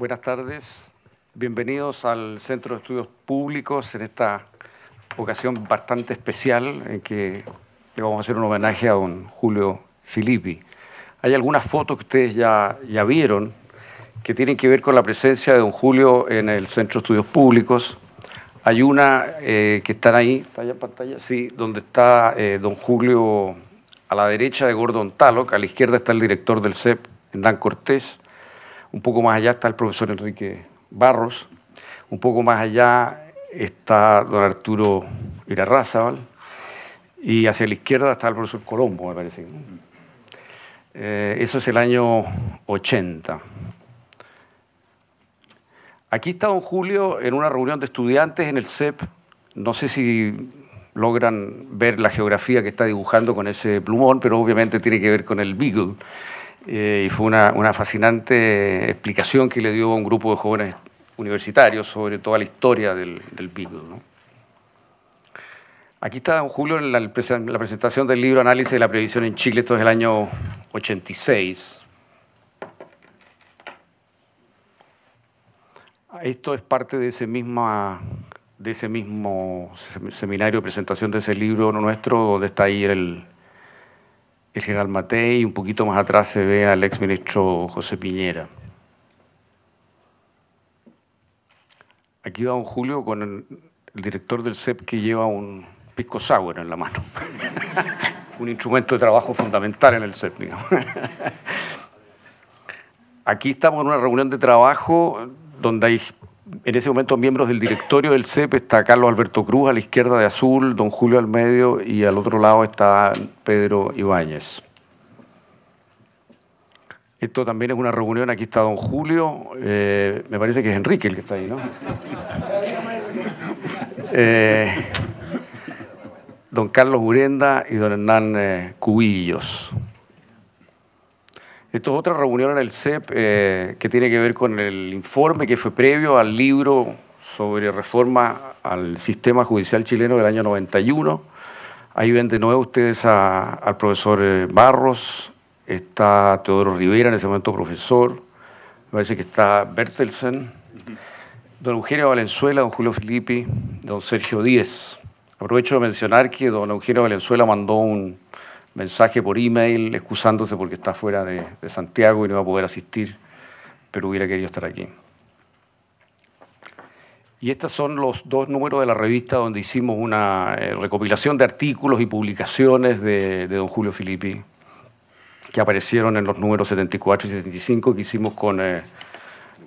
Buenas tardes, bienvenidos al Centro de Estudios Públicos en esta ocasión bastante especial en que le vamos a hacer un homenaje a don Julio Filippi. Hay algunas fotos que ustedes ya, ya vieron que tienen que ver con la presencia de don Julio en el Centro de Estudios Públicos. Hay una eh, que están ahí, ¿está en pantalla? Sí, donde está eh, don Julio a la derecha de Gordon Taloc, a la izquierda está el director del CEP, Hernán Cortés, un poco más allá está el profesor Enrique Barros. Un poco más allá está don Arturo Irarrázaval. Y hacia la izquierda está el profesor Colombo, me parece. Eh, eso es el año 80. Aquí está don Julio en una reunión de estudiantes en el CEP. No sé si logran ver la geografía que está dibujando con ese plumón, pero obviamente tiene que ver con el Beagle. Eh, y fue una, fascinante explicación que le dio a un grupo de jóvenes universitarios sobre toda la historia del, del Aquí está, Julio, en la, presentación del libro Análisis de la Previsión en Chile, esto es el año 86. Esto es parte de ese, misma, de ese mismo seminario presentación de ese libro nuestro, donde está ahí el, el general Matei y un poquito más atrás se ve al exministro José Piñera. Aquí va un Julio con el, director del CEP que lleva un pisco sour en la mano. un instrumento de trabajo fundamental en el CEP, digamos. Aquí estamos en una reunión de trabajo donde hay en ese momento miembros del directorio del CEP está Carlos Alberto Cruz a la izquierda de Azul, don Julio al medio y al otro lado está Pedro Ibáñez. Esto también es una reunión, aquí está don Julio, eh, me parece que es Enrique el que está ahí, ¿no? Eh, don Carlos Urenda y don Hernán eh, Cubillos. Esto es otra reunión en el CEP eh, que tiene que ver con el informe que fue previo al libro sobre reforma al sistema judicial chileno del año 91. Ahí ven de nuevo ustedes al profesor eh, Barros, está Teodoro Rivera, en ese momento profesor, me parece que está Bertelsen, don Eugenio Valenzuela, don Julio Filippi, don Sergio Díez. Aprovecho de mencionar que don Eugenio Valenzuela mandó un, mensaje por email excusándose porque está fuera de, Santiago y no va a poder asistir, pero hubiera querido estar aquí. Y estos son los dos números de la revista donde hicimos una eh, recopilación de artículos y publicaciones de, don Julio Filippi, que aparecieron en los números 74 y 75 que hicimos con eh,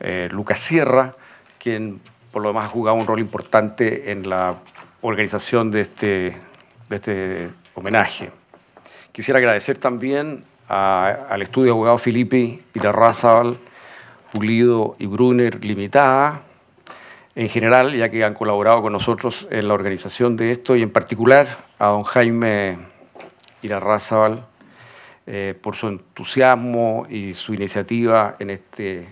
eh, Lucas Sierra, quien por lo demás ha jugado un rol importante en la organización de este, de este homenaje. Quisiera agradecer también al estudio de abogados Filippi y Larrazábal, Pulido y Brunner Limitada, en general, ya que han colaborado con nosotros en la organización de esto, y en particular a don Jaime Irarrázaval eh, por su entusiasmo y su iniciativa en este,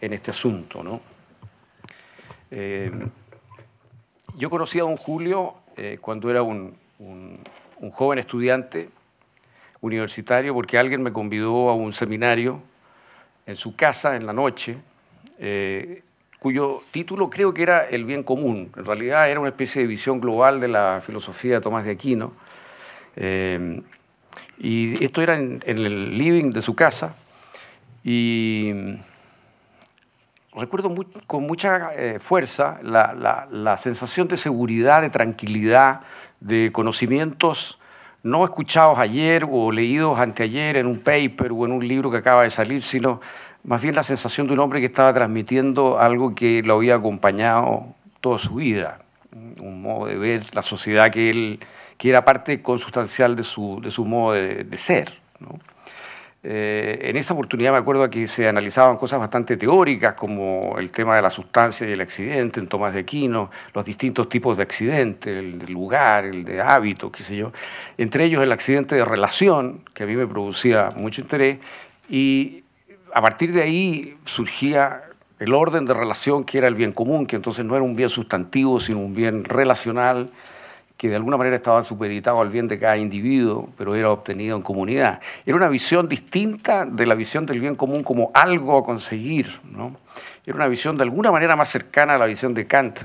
en este asunto. Eh, yo conocí a don Julio eh, cuando era un joven estudiante universitario porque alguien me convidó a un seminario en su casa en la noche, eh, cuyo título creo que era El bien común. En realidad era una especie de visión global de la filosofía de Tomás de Aquino. Eh, y esto era en, el living de su casa. Y recuerdo con mucha eh, fuerza la, la sensación de seguridad, de tranquilidad, de conocimientos no escuchados ayer o leídos anteayer en un paper o en un libro que acaba de salir, sino más bien la sensación de un hombre que estaba transmitiendo algo que lo había acompañado toda su vida, un modo de ver la sociedad que él que era parte consustancial de su, de su modo de, ser. ¿no? Eh, en esa oportunidad me acuerdo que se analizaban cosas bastante teóricas como el tema de la sustancia y el accidente en Tomás de Aquino, los distintos tipos de accidente, el de lugar, el de hábito, qué sé yo. Entre ellos el accidente de relación, que a mí me producía mucho interés, y a partir de ahí surgía el orden de relación que era el bien común, que entonces no era un bien sustantivo, sino un bien relacional que de alguna manera estaba supeditado al bien de cada individuo, pero era obtenido en comunidad. Era una visión distinta de la visión del bien común como algo a conseguir. ¿no? Era una visión de alguna manera más cercana a la visión de Kant,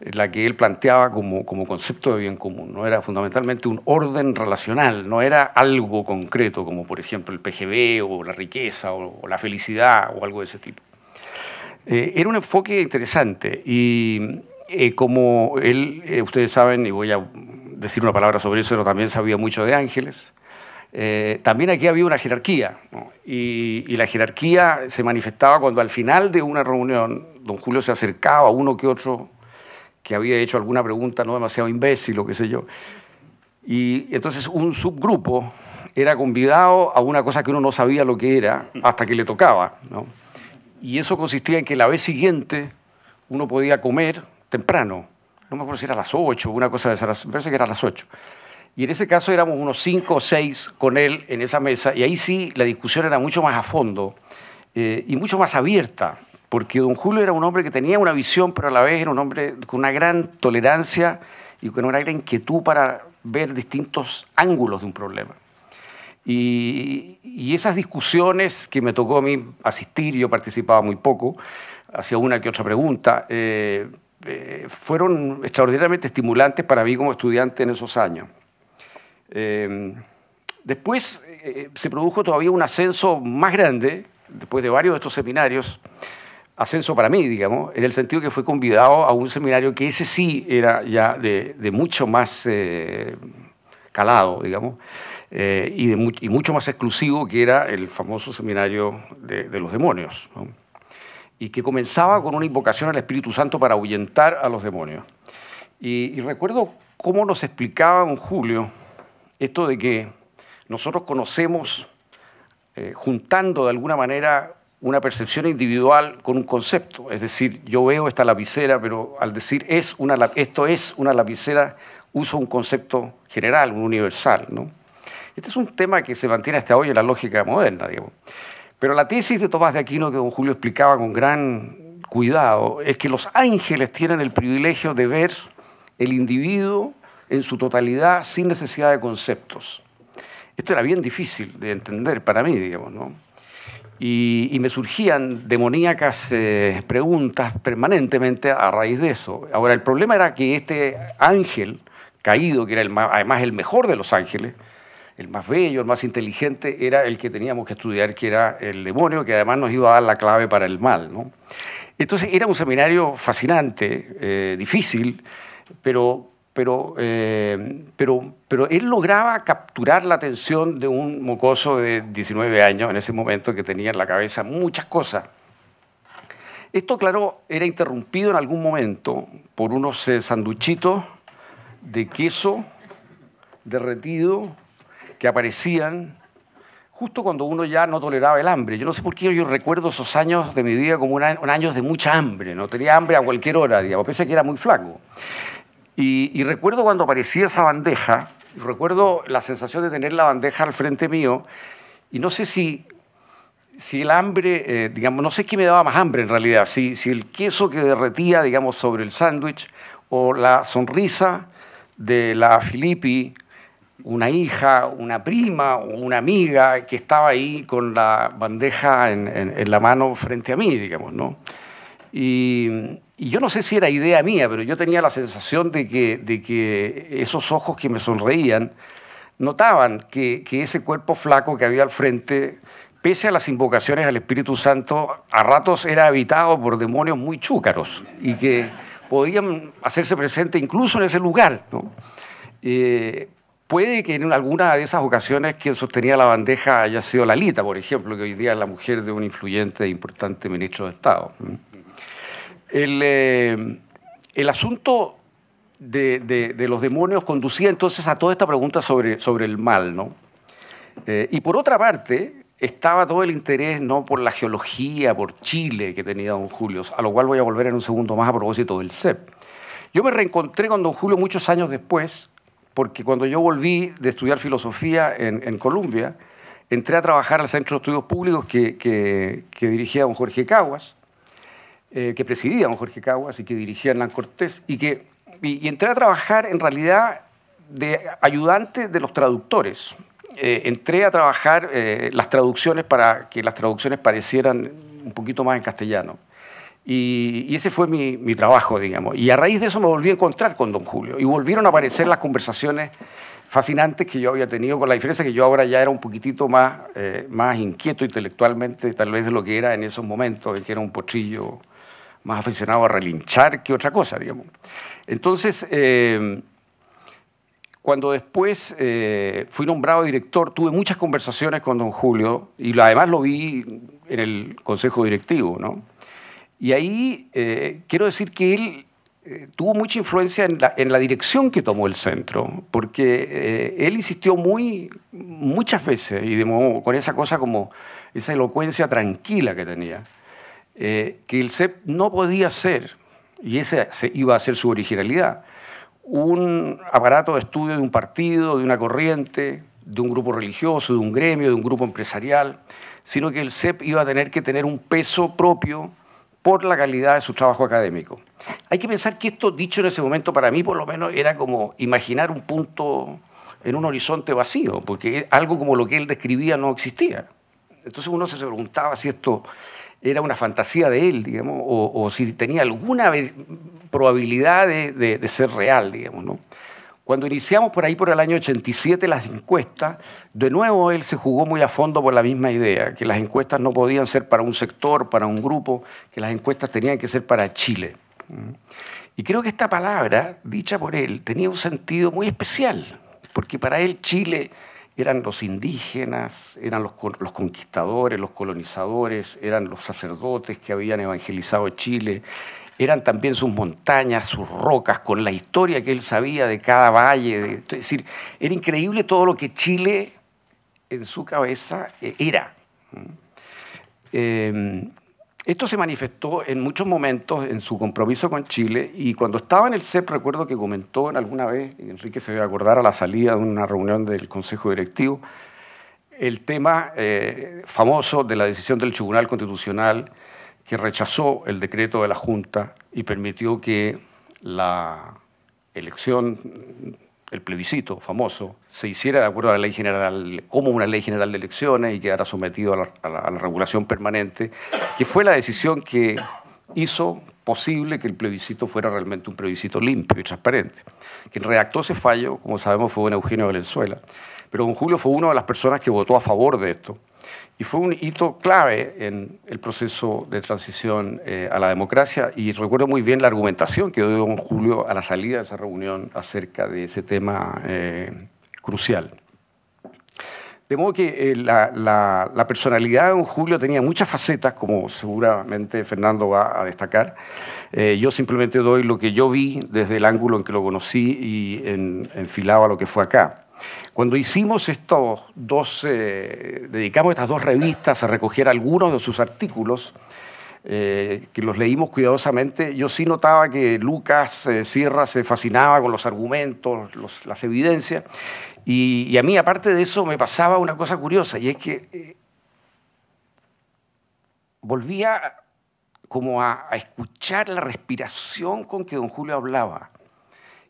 eh, la que él planteaba como, como concepto de bien común. No era fundamentalmente un orden relacional, no era algo concreto como por ejemplo el PGB o la riqueza o, la felicidad o algo de ese tipo. Eh, era un enfoque interesante y eh, como él, eh, ustedes saben, y voy a decir una palabra sobre eso, pero también sabía mucho de ángeles, eh, también aquí había una jerarquía, y, la jerarquía se manifestaba cuando al final de una reunión don Julio se acercaba a uno que otro que había hecho alguna pregunta no demasiado imbécil o qué sé yo, y entonces un subgrupo era convidado a una cosa que uno no sabía lo que era hasta que le tocaba, ¿no? y eso consistía en que la vez siguiente uno podía comer temprano. No me acuerdo si era a las 8, una cosa de esas, me parece que era a las 8. Y en ese caso éramos unos 5 o 6 con él en esa mesa, y ahí sí la discusión era mucho más a fondo eh, y mucho más abierta, porque don Julio era un hombre que tenía una visión, pero a la vez era un hombre con una gran tolerancia y con una gran inquietud para ver distintos ángulos de un problema. Y, esas discusiones que me tocó a mí asistir, yo participaba muy poco, hacía una que otra pregunta, eh, eh, fueron extraordinariamente estimulantes para mí como estudiante en esos años. Em, después eh, eh, se produjo todavía un ascenso más grande, después de varios de estos seminarios, ascenso para mí, digamos, en el sentido que fui convidado a un seminario que ese sí era ya de, mucho más calado, digamos, y, mucho más exclusivo que era el famoso seminario de, los demonios. ¿no? y que comenzaba con una invocación al Espíritu Santo para ahuyentar a los demonios. Y, recuerdo cómo nos explicaba un Julio esto de que nosotros conocemos, eh, juntando de alguna manera una percepción individual con un concepto. Es decir, yo veo esta lapicera, pero al decir es una, esto es una lapicera, uso un concepto general, un universal. ¿no? Este es un tema que se mantiene hasta hoy en la lógica moderna. Digamos. Pero la tesis de Tomás de Aquino que don Julio explicaba con gran cuidado es que los ángeles tienen el privilegio de ver el individuo en su totalidad sin necesidad de conceptos. Esto era bien difícil de entender para mí, digamos, ¿no? Y, me surgían demoníacas eh, preguntas permanentemente a raíz de eso. Ahora, el problema era que este ángel caído, que era además el mejor de los ángeles, el más bello, el más inteligente, era el que teníamos que estudiar, que era el demonio, que además nos iba a dar la clave para el mal. Entonces era un seminario fascinante, eh, difícil, pero, pero, eh, pero, pero él lograba capturar la atención de un mocoso de 19 años en ese momento que tenía en la cabeza muchas cosas. Esto, claro, era interrumpido en algún momento por unos eh, sanduchitos de queso derretido que aparecían justo cuando uno ya no toleraba el hambre. Yo no sé por qué yo recuerdo esos años de mi vida como un años de mucha hambre, no tenía hambre a cualquier hora, digamos, pensé que era muy flaco. Y, recuerdo cuando aparecía esa bandeja, recuerdo la sensación de tener la bandeja al frente mío, y no sé si, si el hambre, eh, digamos, no sé qué me daba más hambre en realidad, si, si el queso que derretía, digamos, sobre el sándwich, o la sonrisa de la Filippi una hija, una prima o una amiga que estaba ahí con la bandeja en, la mano frente a mí, digamos, ¿no? Y, yo no sé si era idea mía, pero yo tenía la sensación de que, esos ojos que me sonreían notaban que, ese cuerpo flaco que había al frente, pese a las invocaciones al Espíritu Santo, a ratos era habitado por demonios muy chúcaros y que podían hacerse presente incluso en ese lugar, ¿no? Eh, Puede que en alguna de esas ocasiones quien sostenía la bandeja haya sido Lalita, por ejemplo, que hoy día es la mujer de un influyente e importante ministro de Estado. El, eh, asunto de, los demonios conducía entonces a toda esta pregunta sobre, sobre el mal, ¿no? Eh, y por otra parte, estaba todo el interés ¿no? por la geología, por Chile que tenía don Julio, a lo cual voy a volver en un segundo más a propósito del CEP. Yo me reencontré con don Julio muchos años después, porque cuando yo volví de estudiar filosofía en, Colombia, entré a trabajar al Centro de Estudios Públicos que, dirigía don Jorge Caguas, eh, que presidía don Jorge Caguas y que dirigía Hernán Cortés, y, que, entré a trabajar en realidad de ayudante de los traductores. Eh, entré a trabajar eh, las traducciones para que las traducciones parecieran un poquito más en castellano. Y, ese fue mi, trabajo, digamos. Y a raíz de eso me volví a encontrar con don Julio y volvieron a aparecer las conversaciones fascinantes que yo había tenido, con la diferencia que yo ahora ya era un poquitito más, eh, más inquieto intelectualmente, tal vez de lo que era en esos momentos, que era un pochillo más aficionado a relinchar que otra cosa, digamos. Entonces, eh, cuando después eh, fui nombrado director, tuve muchas conversaciones con don Julio y además lo vi en el consejo directivo, ¿no? Y ahí eh, quiero decir que él eh, tuvo mucha influencia en la, en la, dirección que tomó el centro, porque eh, él insistió muy, muchas veces, y de con esa cosa como esa elocuencia tranquila que tenía, que el CEP no podía ser, y esa iba a ser su originalidad, un aparato de estudio de un partido, de una corriente, de un grupo religioso, de un gremio, de un grupo empresarial, sino que el CEP iba a tener que tener un peso propio por la calidad de su trabajo académico. Hay que pensar que esto, dicho en ese momento, para mí por lo menos era como imaginar un punto en un horizonte vacío, porque algo como lo que él describía no existía. Entonces uno se preguntaba si esto era una fantasía de él, digamos, o, si tenía alguna probabilidad de, de, ser real, digamos, ¿no? Cuando iniciamos por ahí por el año 87 las encuestas, de nuevo él se jugó muy a fondo por la misma idea, que las encuestas no podían ser para un sector, para un grupo, que las encuestas tenían que ser para Chile. Y creo que esta palabra, dicha por él, tenía un sentido muy especial, porque para él Chile eran los indígenas, eran los, conquistadores, los colonizadores, eran los sacerdotes que habían evangelizado Chile, eran también sus montañas, sus rocas, con la historia que él sabía de cada valle. es decir, era increíble todo lo que Chile en su cabeza eh, era. Mm. Em, esto se manifestó en muchos momentos en su compromiso con Chile y cuando estaba en el CEP recuerdo que comentó en alguna vez, Enrique se debe acordar a la salida de una reunión del Consejo Directivo, el tema eh, famoso de la decisión del Tribunal Constitucional que rechazó el decreto de la Junta y permitió que la elección, el plebiscito famoso, se hiciera de acuerdo a la ley general, como una ley general de elecciones y quedara sometido a la, regulación permanente, que fue la decisión que hizo posible que el plebiscito fuera realmente un plebiscito limpio y transparente. Quien redactó ese fallo, como sabemos, fue don Eugenio Valenzuela, pero don Julio fue una de las personas que votó a favor de esto y fue un hito clave en el proceso de transición eh, a la democracia. Y recuerdo muy bien la argumentación que dio don Julio a la salida de esa reunión acerca de ese tema eh, crucial. De modo que eh, la, personalidad de don Julio tenía muchas facetas, como seguramente Fernando va a destacar. yo simplemente doy lo que yo vi desde el ángulo en que lo conocí y enfilaba lo que fue acá. Cuando hicimos estos dos, eh, dedicamos estas dos revistas a recoger algunos de sus artículos, eh, que los leímos cuidadosamente, yo sí notaba que Lucas eh, Sierra se fascinaba con los argumentos, las evidencias, y, a mí aparte de eso me pasaba una cosa curiosa, y es que volvía como a escuchar la respiración con que don Julio hablaba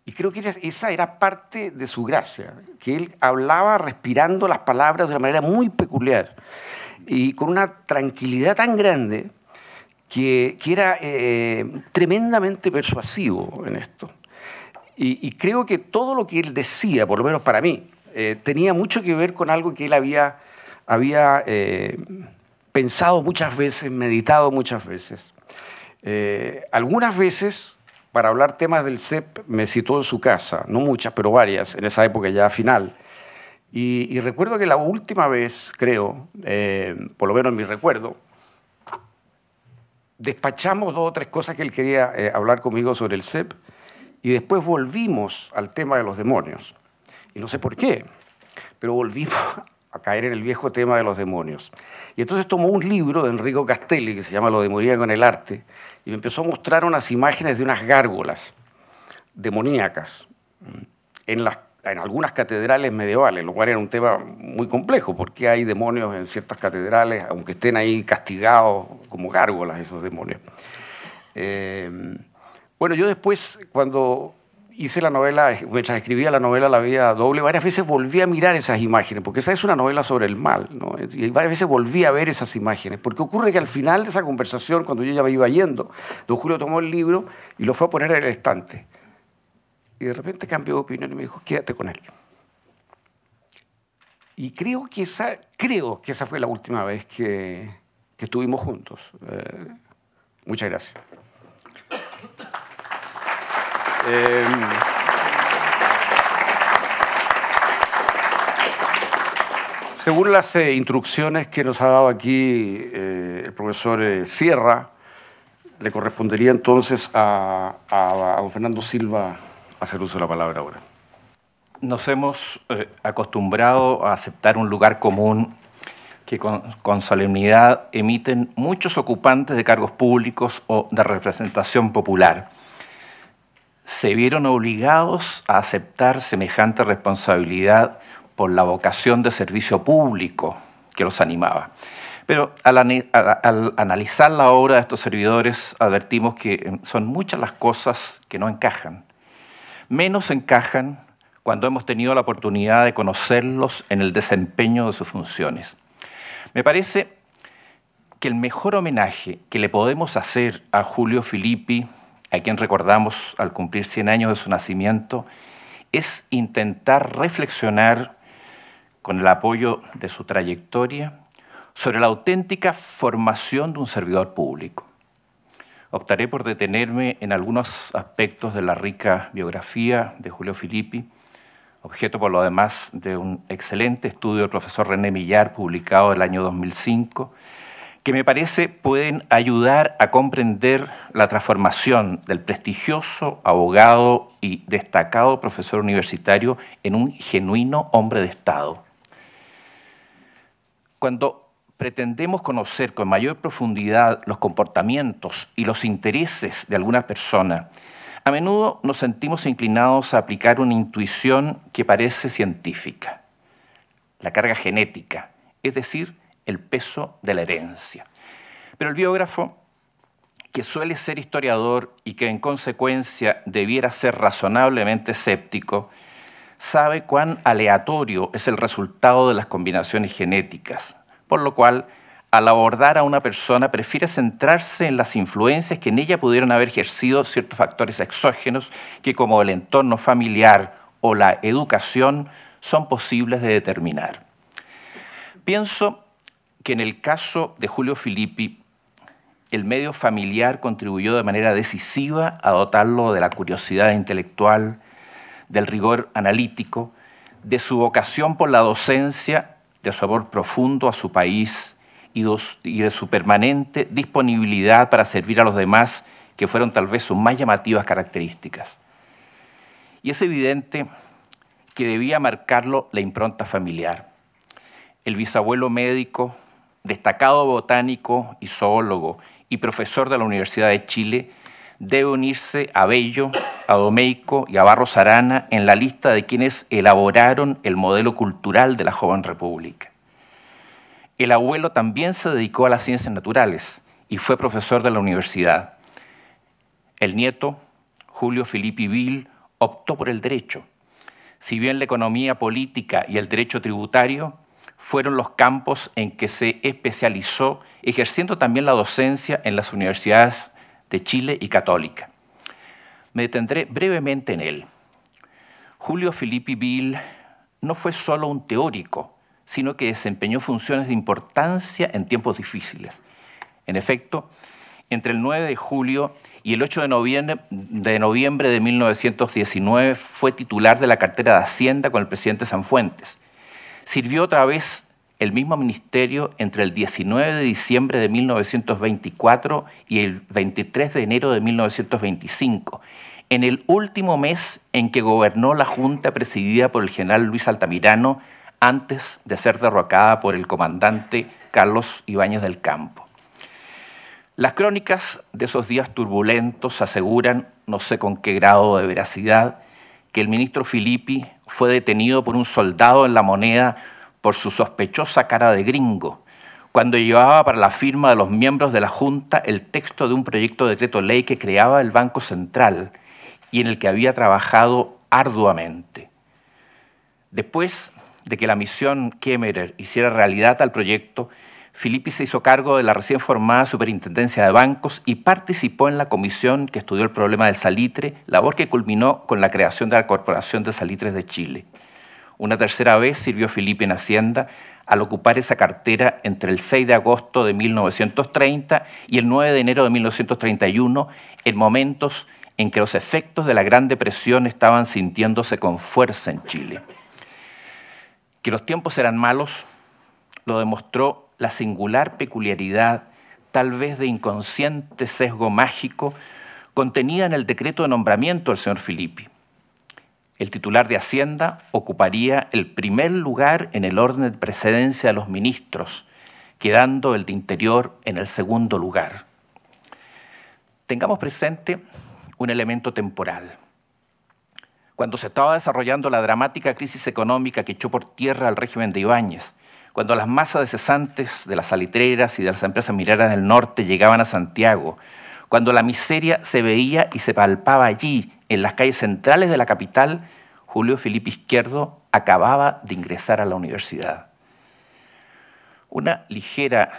y creo que esa era parte de su gracia, que él hablaba respirando las palabras de una manera muy peculiar y con una tranquilidad tan grande que, que era eh, eh, tremendamente persuasivo en esto. Y, creo que todo lo que él decía, por lo menos para mí, eh, tenía mucho que ver con algo que él había, había pensado muchas veces, meditado muchas veces. algunas veces para hablar temas del CEP me citó en su casa, no muchas, pero varias, en esa época ya final. Y, recuerdo que la última vez, creo, eh, por lo menos en mi recuerdo, despachamos dos o tres cosas que él quería eh, hablar conmigo sobre el CEP y después volvimos al tema de los demonios. Y no sé por qué, pero volvimos a caer en el viejo tema de los demonios. Y entonces tomó un libro de Enrico Castelli que se llama Lo demoníaco en el arte y me empezó a mostrar unas imágenes de unas gárgolas demoníacas mm, en, las, en algunas catedrales medievales, lo cual era un tema muy complejo porque hay demonios en ciertas catedrales, aunque estén ahí castigados como gárgolas esos demonios. Eh, bueno, yo después cuando hice la novela, mientras escribía la novela La Vida Doble, varias veces volví a mirar esas imágenes, porque esa es una novela sobre el mal, Y varias veces volví a ver esas imágenes, porque ocurre que al final de esa conversación, cuando yo ya me iba yendo, don Julio tomó el libro y lo fue a poner en el estante. Y de repente cambió de opinión y me dijo, quédate con él. Y creo que esa, creo que esa fue la última vez que, estuvimos juntos. Eh, muchas gracias. Em, según las eh, instrucciones que nos ha dado aquí eh, el profesor eh, Sierra, le correspondería entonces a, don Fernando Silva hacer uso de la palabra ahora. Nos hemos acostumbrado a aceptar un lugar común que con, solemnidad emiten muchos ocupantes de cargos públicos o de representación popular se vieron obligados a aceptar semejante responsabilidad por la vocación de servicio público que los animaba. Pero al, analizar la obra de estos servidores advertimos que em, son muchas las cosas que no encajan. Menos encajan cuando hemos tenido la oportunidad de conocerlos en el desempeño de sus funciones. Me parece que el mejor homenaje que le podemos hacer a Julio Filippi a quien recordamos al cumplir 100 años de su nacimiento, es intentar reflexionar con el apoyo de su trayectoria sobre la auténtica formación de un servidor público. Optaré por detenerme en algunos aspectos de la rica biografía de Julio Filippi, objeto por lo demás de un excelente estudio del profesor René Millar publicado el año 2005 que me parece pueden ayudar a comprender la transformación del prestigioso abogado y destacado profesor universitario en un genuino hombre de Estado. Cuando pretendemos conocer con mayor profundidad los comportamientos y los intereses de alguna persona, a menudo nos sentimos inclinados a aplicar una intuición que parece científica, la carga genética, es decir, el peso de la herencia. Pero el biógrafo, que suele ser historiador y que en consecuencia debiera ser razonablemente escéptico, sabe cuán aleatorio es el resultado de las combinaciones genéticas, por lo cual al abordar a una persona prefiere centrarse en las influencias que en ella pudieron haber ejercido ciertos factores exógenos que como el entorno familiar o la educación son posibles de determinar. Pienso que en el caso de Julio Filippi, el medio familiar contribuyó de manera decisiva a dotarlo de la curiosidad intelectual, del rigor analítico, de su vocación por la docencia, de su amor profundo a su país y de su permanente disponibilidad para servir a los demás, que fueron tal vez sus más llamativas características. Y es evidente que debía marcarlo la impronta familiar. El bisabuelo médico, destacado botánico y zoólogo y profesor de la Universidad de Chile, debe unirse a Bello, a Domeico y a Barros Arana en la lista de quienes elaboraron el modelo cultural de la joven república. El abuelo también se dedicó a las ciencias naturales y fue profesor de la universidad. El nieto, Julio Filippi Vil, optó por el derecho. Si bien la economía política y el derecho tributario fueron los campos en que se especializó, ejerciendo también la docencia en las universidades de Chile y Católica. Me detendré brevemente en él. Julio Filippi Bill no fue solo un teórico, sino que desempeñó funciones de importancia en tiempos difíciles. En efecto, entre el 9 de julio y el 8 de noviembre, de noviembre de 1919 fue titular de la cartera de Hacienda con el presidente Sanfuentes sirvió otra vez el mismo ministerio entre el 19 de diciembre de 1924 y el 23 de enero de 1925, en el último mes en que gobernó la junta presidida por el general Luis Altamirano antes de ser derrocada por el comandante Carlos Ibáñez del Campo. Las crónicas de esos días turbulentos aseguran, no sé con qué grado de veracidad, que el ministro Filippi fue detenido por un soldado en la moneda por su sospechosa cara de gringo, cuando llevaba para la firma de los miembros de la Junta el texto de un proyecto de decreto ley que creaba el Banco Central y en el que había trabajado arduamente. Después de que la misión Kemmerer hiciera realidad al proyecto, Filippi se hizo cargo de la recién formada Superintendencia de Bancos y participó en la comisión que estudió el problema del salitre, labor que culminó con la creación de la Corporación de Salitres de Chile. Una tercera vez sirvió Filippi en Hacienda al ocupar esa cartera entre el 6 de agosto de 1930 y el 9 de enero de 1931, en momentos en que los efectos de la Gran Depresión estaban sintiéndose con fuerza en Chile. Que los tiempos eran malos lo demostró la singular peculiaridad, tal vez de inconsciente sesgo mágico, contenida en el decreto de nombramiento del señor Filippi. El titular de Hacienda ocuparía el primer lugar en el orden de precedencia de los ministros, quedando el de Interior en el segundo lugar. Tengamos presente un elemento temporal. Cuando se estaba desarrollando la dramática crisis económica que echó por tierra al régimen de Ibáñez, cuando las masas de cesantes de las salitreras y de las empresas mineras del norte llegaban a Santiago, cuando la miseria se veía y se palpaba allí, en las calles centrales de la capital, Julio Felipe Izquierdo acababa de ingresar a la universidad. Una ligera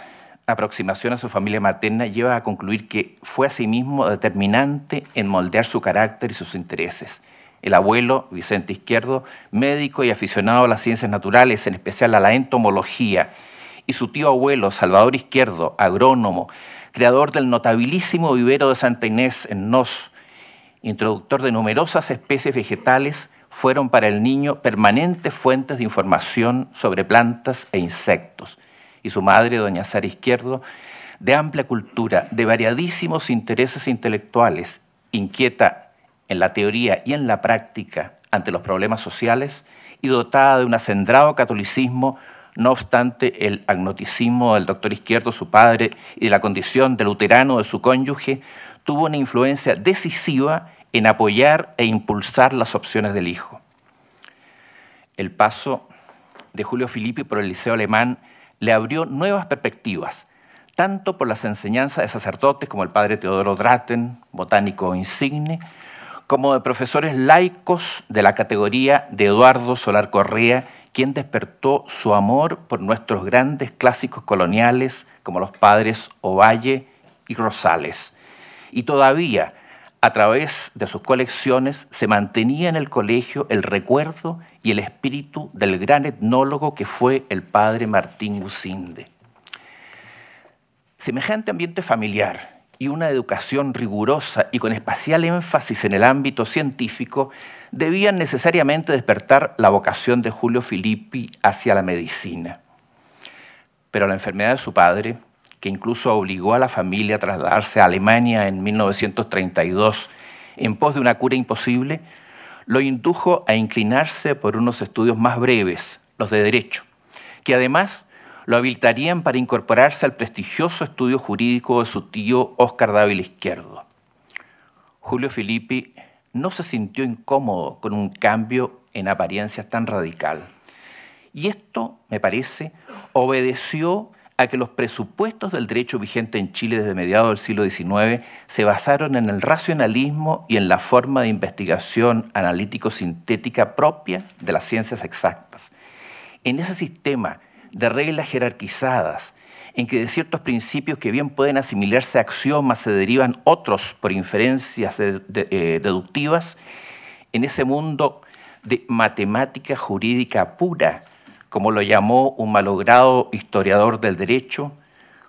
aproximación a su familia materna lleva a concluir que fue asimismo sí determinante en moldear su carácter y sus intereses el abuelo Vicente Izquierdo, médico y aficionado a las ciencias naturales, en especial a la entomología, y su tío abuelo Salvador Izquierdo, agrónomo, creador del notabilísimo vivero de Santa Inés en Nos, introductor de numerosas especies vegetales, fueron para el niño permanentes fuentes de información sobre plantas e insectos. Y su madre, doña Sara Izquierdo, de amplia cultura, de variadísimos intereses intelectuales, inquieta en la teoría y en la práctica ante los problemas sociales y dotada de un acendrado catolicismo, no obstante el agnoticismo del doctor Izquierdo, su padre, y de la condición de luterano de su cónyuge, tuvo una influencia decisiva en apoyar e impulsar las opciones del hijo. El paso de Julio Filippi por el Liceo Alemán le abrió nuevas perspectivas, tanto por las enseñanzas de sacerdotes como el padre Teodoro Draten, botánico insigne, como de profesores laicos de la categoría de Eduardo Solar Correa, quien despertó su amor por nuestros grandes clásicos coloniales como los padres Ovalle y Rosales. Y todavía, a través de sus colecciones, se mantenía en el colegio el recuerdo y el espíritu del gran etnólogo que fue el padre Martín Gusinde. Semejante ambiente familiar, una educación rigurosa y con especial énfasis en el ámbito científico debían necesariamente despertar la vocación de Julio Filippi hacia la medicina. Pero la enfermedad de su padre, que incluso obligó a la familia a trasladarse a Alemania en 1932 en pos de una cura imposible, lo indujo a inclinarse por unos estudios más breves, los de derecho, que además lo habilitarían para incorporarse al prestigioso estudio jurídico de su tío Óscar Dávila Izquierdo. Julio Filippi no se sintió incómodo con un cambio en apariencia tan radical. Y esto, me parece, obedeció a que los presupuestos del derecho vigente en Chile desde mediados del siglo XIX se basaron en el racionalismo y en la forma de investigación analítico-sintética propia de las ciencias exactas. En ese sistema de reglas jerarquizadas, en que de ciertos principios que bien pueden asimilarse a axiomas se derivan otros por inferencias eh, deductivas, en ese mundo de matemática jurídica pura, como lo llamó un malogrado historiador del derecho,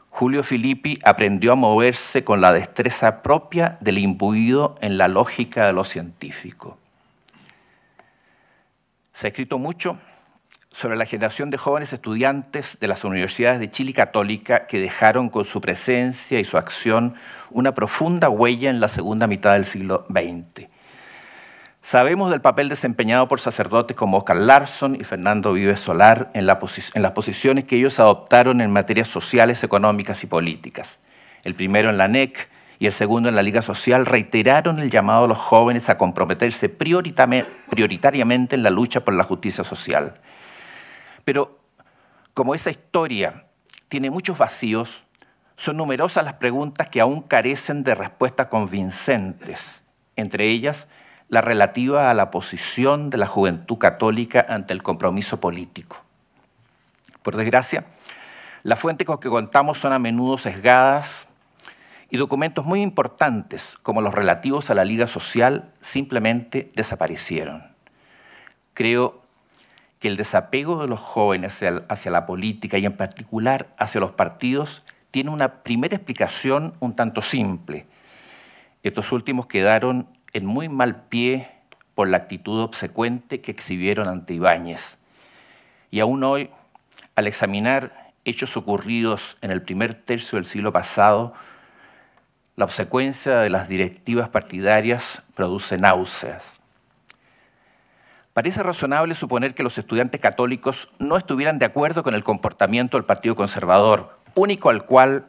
Julio Filippi aprendió a moverse con la destreza propia del imbuido en la lógica de lo científico. Se ha escrito mucho sobre la generación de jóvenes estudiantes de las universidades de Chile Católica que dejaron con su presencia y su acción una profunda huella en la segunda mitad del siglo XX. Sabemos del papel desempeñado por sacerdotes como Oscar Larson y Fernando Vives Solar en, en las posiciones que ellos adoptaron en materias sociales, económicas y políticas. El primero en la NEC, y el segundo en la Liga Social reiteraron el llamado a los jóvenes a comprometerse prioritariamente en la lucha por la justicia social. Pero como esa historia tiene muchos vacíos, son numerosas las preguntas que aún carecen de respuestas convincentes, entre ellas la relativa a la posición de la juventud católica ante el compromiso político. Por desgracia, las fuentes con que contamos son a menudo sesgadas y documentos muy importantes, como los relativos a la Liga Social, simplemente desaparecieron. Creo el desapego de los jóvenes hacia, la política y en particular hacia los partidos tiene una primera explicación un tanto simple. Estos últimos quedaron en muy mal pie por la actitud obsecuente que exhibieron ante Ibáñez. Y aún hoy, al examinar hechos ocurridos en el primer tercio del siglo pasado, la obsecuencia de las directivas partidarias produce náuseas. Parece razonable suponer que los estudiantes católicos no estuvieran de acuerdo con el comportamiento del Partido Conservador, único al cual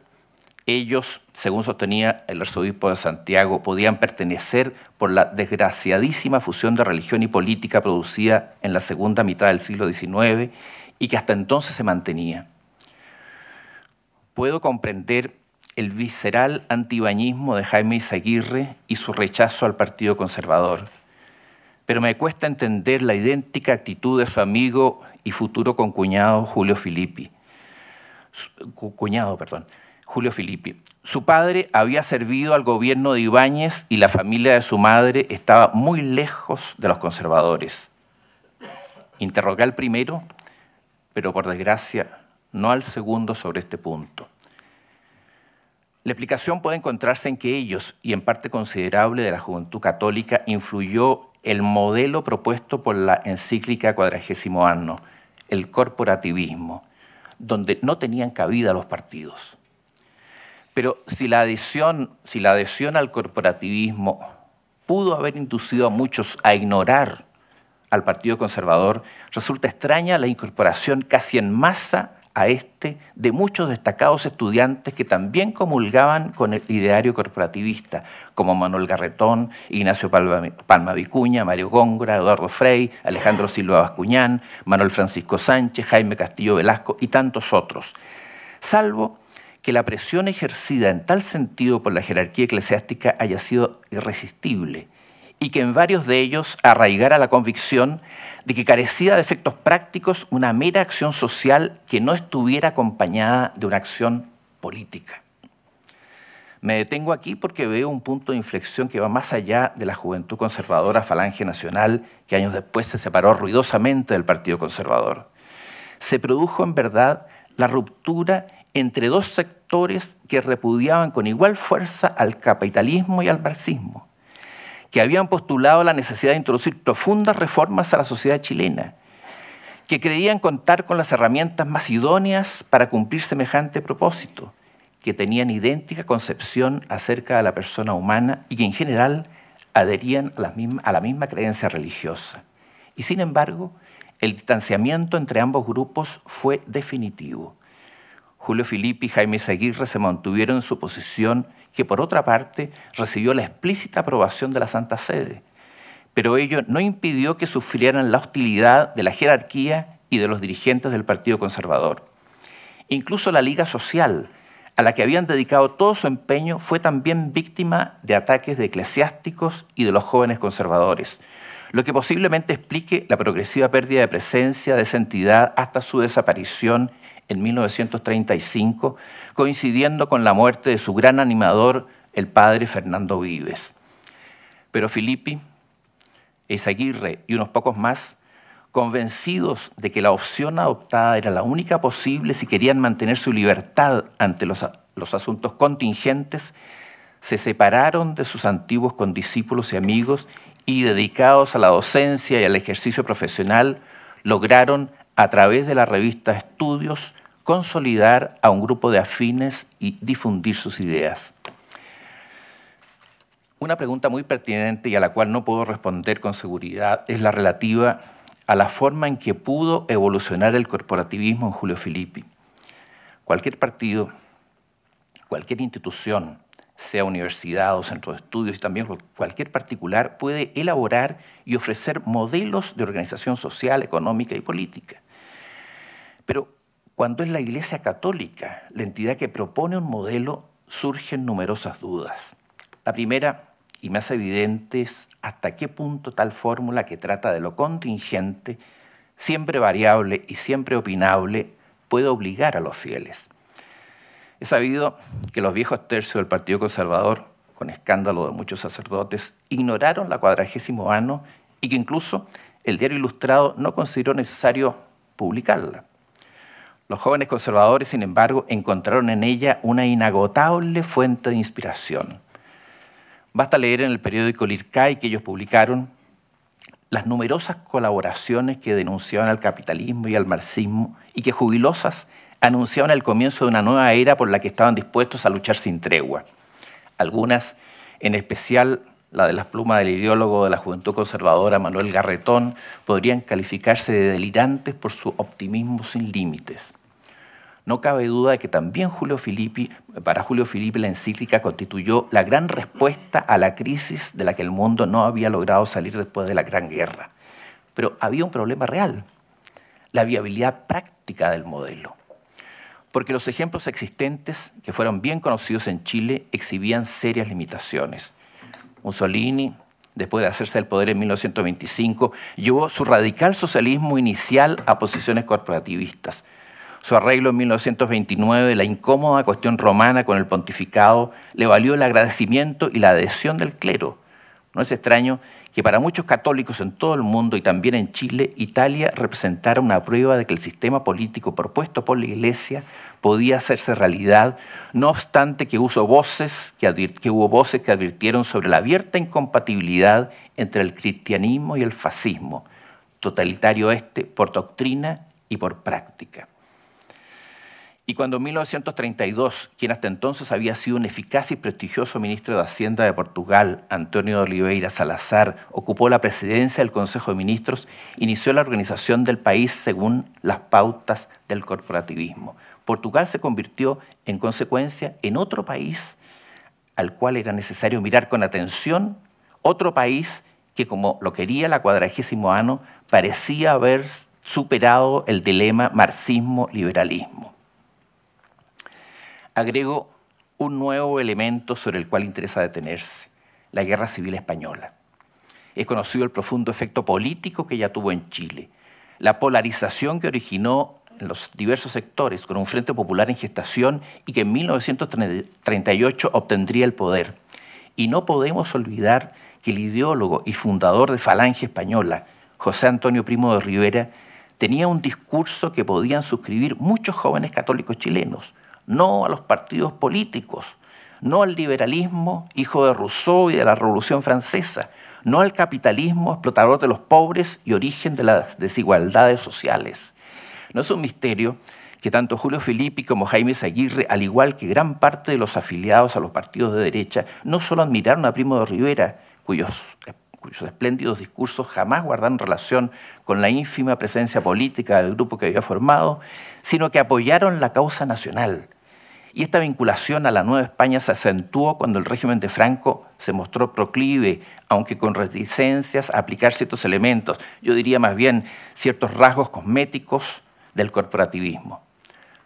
ellos, según sostenía el arzobispo de Santiago, podían pertenecer por la desgraciadísima fusión de religión y política producida en la segunda mitad del siglo XIX y que hasta entonces se mantenía. Puedo comprender el visceral antibañismo de Jaime Izaguirre y su rechazo al Partido Conservador, pero me cuesta entender la idéntica actitud de su amigo y futuro concuñado Julio Filippi. Cuñado, perdón. Julio Filippi. Su padre había servido al gobierno de Ibáñez y la familia de su madre estaba muy lejos de los conservadores. Interrogué al primero, pero por desgracia no al segundo sobre este punto. La explicación puede encontrarse en que ellos, y en parte considerable de la juventud católica, influyó el modelo propuesto por la encíclica cuadragésimo anno, el corporativismo, donde no tenían cabida los partidos. Pero si la adhesión, si la adhesión al corporativismo pudo haber inducido a muchos a ignorar al Partido Conservador, resulta extraña la incorporación casi en masa a este de muchos destacados estudiantes que también comulgaban con el ideario corporativista, como Manuel Garretón, Ignacio Palma Vicuña, Mario Góngora, Eduardo Frey, Alejandro Silva Bascuñán, Manuel Francisco Sánchez, Jaime Castillo Velasco y tantos otros. Salvo que la presión ejercida en tal sentido por la jerarquía eclesiástica haya sido irresistible y que en varios de ellos arraigara la convicción de que carecía de efectos prácticos una mera acción social que no estuviera acompañada de una acción política. Me detengo aquí porque veo un punto de inflexión que va más allá de la juventud conservadora Falange Nacional, que años después se separó ruidosamente del Partido Conservador. Se produjo en verdad la ruptura entre dos sectores que repudiaban con igual fuerza al capitalismo y al marxismo, que habían postulado la necesidad de introducir profundas reformas a la sociedad chilena, que creían contar con las herramientas más idóneas para cumplir semejante propósito, que tenían idéntica concepción acerca de la persona humana y que en general adherían a la misma, a la misma creencia religiosa. Y sin embargo, el distanciamiento entre ambos grupos fue definitivo. Julio Filipe y Jaime Seguirre se mantuvieron en su posición que por otra parte recibió la explícita aprobación de la Santa Sede, pero ello no impidió que sufrieran la hostilidad de la jerarquía y de los dirigentes del Partido Conservador. Incluso la Liga Social, a la que habían dedicado todo su empeño, fue también víctima de ataques de eclesiásticos y de los jóvenes conservadores, lo que posiblemente explique la progresiva pérdida de presencia de esa entidad hasta su desaparición en 1935, coincidiendo con la muerte de su gran animador, el padre Fernando Vives. Pero Filippi, Esaguirre y unos pocos más, convencidos de que la opción adoptada era la única posible si querían mantener su libertad ante los, los asuntos contingentes, se separaron de sus antiguos condiscípulos y amigos y dedicados a la docencia y al ejercicio profesional, lograron a través de la revista Estudios, consolidar a un grupo de afines y difundir sus ideas. Una pregunta muy pertinente y a la cual no puedo responder con seguridad es la relativa a la forma en que pudo evolucionar el corporativismo en Julio Filippi. Cualquier partido, cualquier institución, sea universidad o centro de estudios y también cualquier particular, puede elaborar y ofrecer modelos de organización social, económica y política. Pero cuando es la Iglesia Católica la entidad que propone un modelo, surgen numerosas dudas. La primera, y más evidente, es hasta qué punto tal fórmula que trata de lo contingente, siempre variable y siempre opinable, puede obligar a los fieles. Es sabido que los viejos tercios del Partido Conservador, con escándalo de muchos sacerdotes, ignoraron la cuadragésimo ano y que incluso el diario ilustrado no consideró necesario publicarla. Los jóvenes conservadores, sin embargo, encontraron en ella una inagotable fuente de inspiración. Basta leer en el periódico Lircay que ellos publicaron las numerosas colaboraciones que denunciaban al capitalismo y al marxismo y que jubilosas anunciaban el comienzo de una nueva era por la que estaban dispuestos a luchar sin tregua. Algunas, en especial la de las plumas del ideólogo de la juventud conservadora Manuel Garretón, podrían calificarse de delirantes por su optimismo sin límites no cabe duda de que también Julio para Julio Filippi la encíclica constituyó la gran respuesta a la crisis de la que el mundo no había logrado salir después de la Gran Guerra. Pero había un problema real, la viabilidad práctica del modelo. Porque los ejemplos existentes, que fueron bien conocidos en Chile, exhibían serias limitaciones. Mussolini, después de hacerse el poder en 1925, llevó su radical socialismo inicial a posiciones corporativistas su arreglo en 1929 de la incómoda cuestión romana con el pontificado le valió el agradecimiento y la adhesión del clero. No es extraño que para muchos católicos en todo el mundo y también en Chile, Italia representara una prueba de que el sistema político propuesto por la Iglesia podía hacerse realidad, no obstante que, hubo voces que, que hubo voces que advirtieron sobre la abierta incompatibilidad entre el cristianismo y el fascismo, totalitario este por doctrina y por práctica. Y cuando en 1932, quien hasta entonces había sido un eficaz y prestigioso ministro de Hacienda de Portugal, Antonio de Oliveira Salazar, ocupó la presidencia del Consejo de Ministros, inició la organización del país según las pautas del corporativismo. Portugal se convirtió, en consecuencia, en otro país al cual era necesario mirar con atención, otro país que, como lo quería la cuadragésimo ano, parecía haber superado el dilema marxismo-liberalismo agrego un nuevo elemento sobre el cual interesa detenerse, la Guerra Civil Española. Es conocido el profundo efecto político que ya tuvo en Chile, la polarización que originó en los diversos sectores con un Frente Popular en gestación y que en 1938 obtendría el poder. Y no podemos olvidar que el ideólogo y fundador de Falange Española, José Antonio Primo de Rivera, tenía un discurso que podían suscribir muchos jóvenes católicos chilenos, no a los partidos políticos, no al liberalismo, hijo de Rousseau y de la Revolución Francesa, no al capitalismo explotador de los pobres y origen de las desigualdades sociales. No es un misterio que tanto Julio Filippi como Jaime Aguirre, al igual que gran parte de los afiliados a los partidos de derecha, no solo admiraron a Primo de Rivera, cuyos, eh, cuyos espléndidos discursos jamás guardaron relación con la ínfima presencia política del grupo que había formado, sino que apoyaron la causa nacional, y esta vinculación a la Nueva España se acentuó cuando el régimen de Franco se mostró proclive, aunque con reticencias, a aplicar ciertos elementos, yo diría más bien ciertos rasgos cosméticos del corporativismo.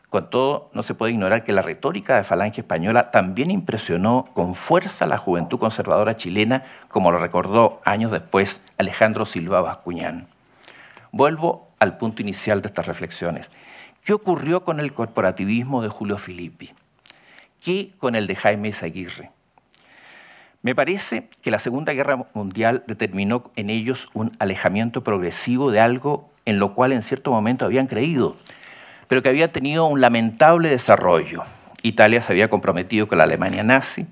Con todo, no se puede ignorar que la retórica de Falange Española también impresionó con fuerza a la juventud conservadora chilena, como lo recordó años después Alejandro Silva Bascuñán. Vuelvo al punto inicial de estas reflexiones. ¿Qué ocurrió con el corporativismo de Julio Filippi? que con el de Jaime Zaguirre. Me parece que la Segunda Guerra Mundial determinó en ellos un alejamiento progresivo de algo en lo cual en cierto momento habían creído, pero que había tenido un lamentable desarrollo. Italia se había comprometido con la Alemania nazi.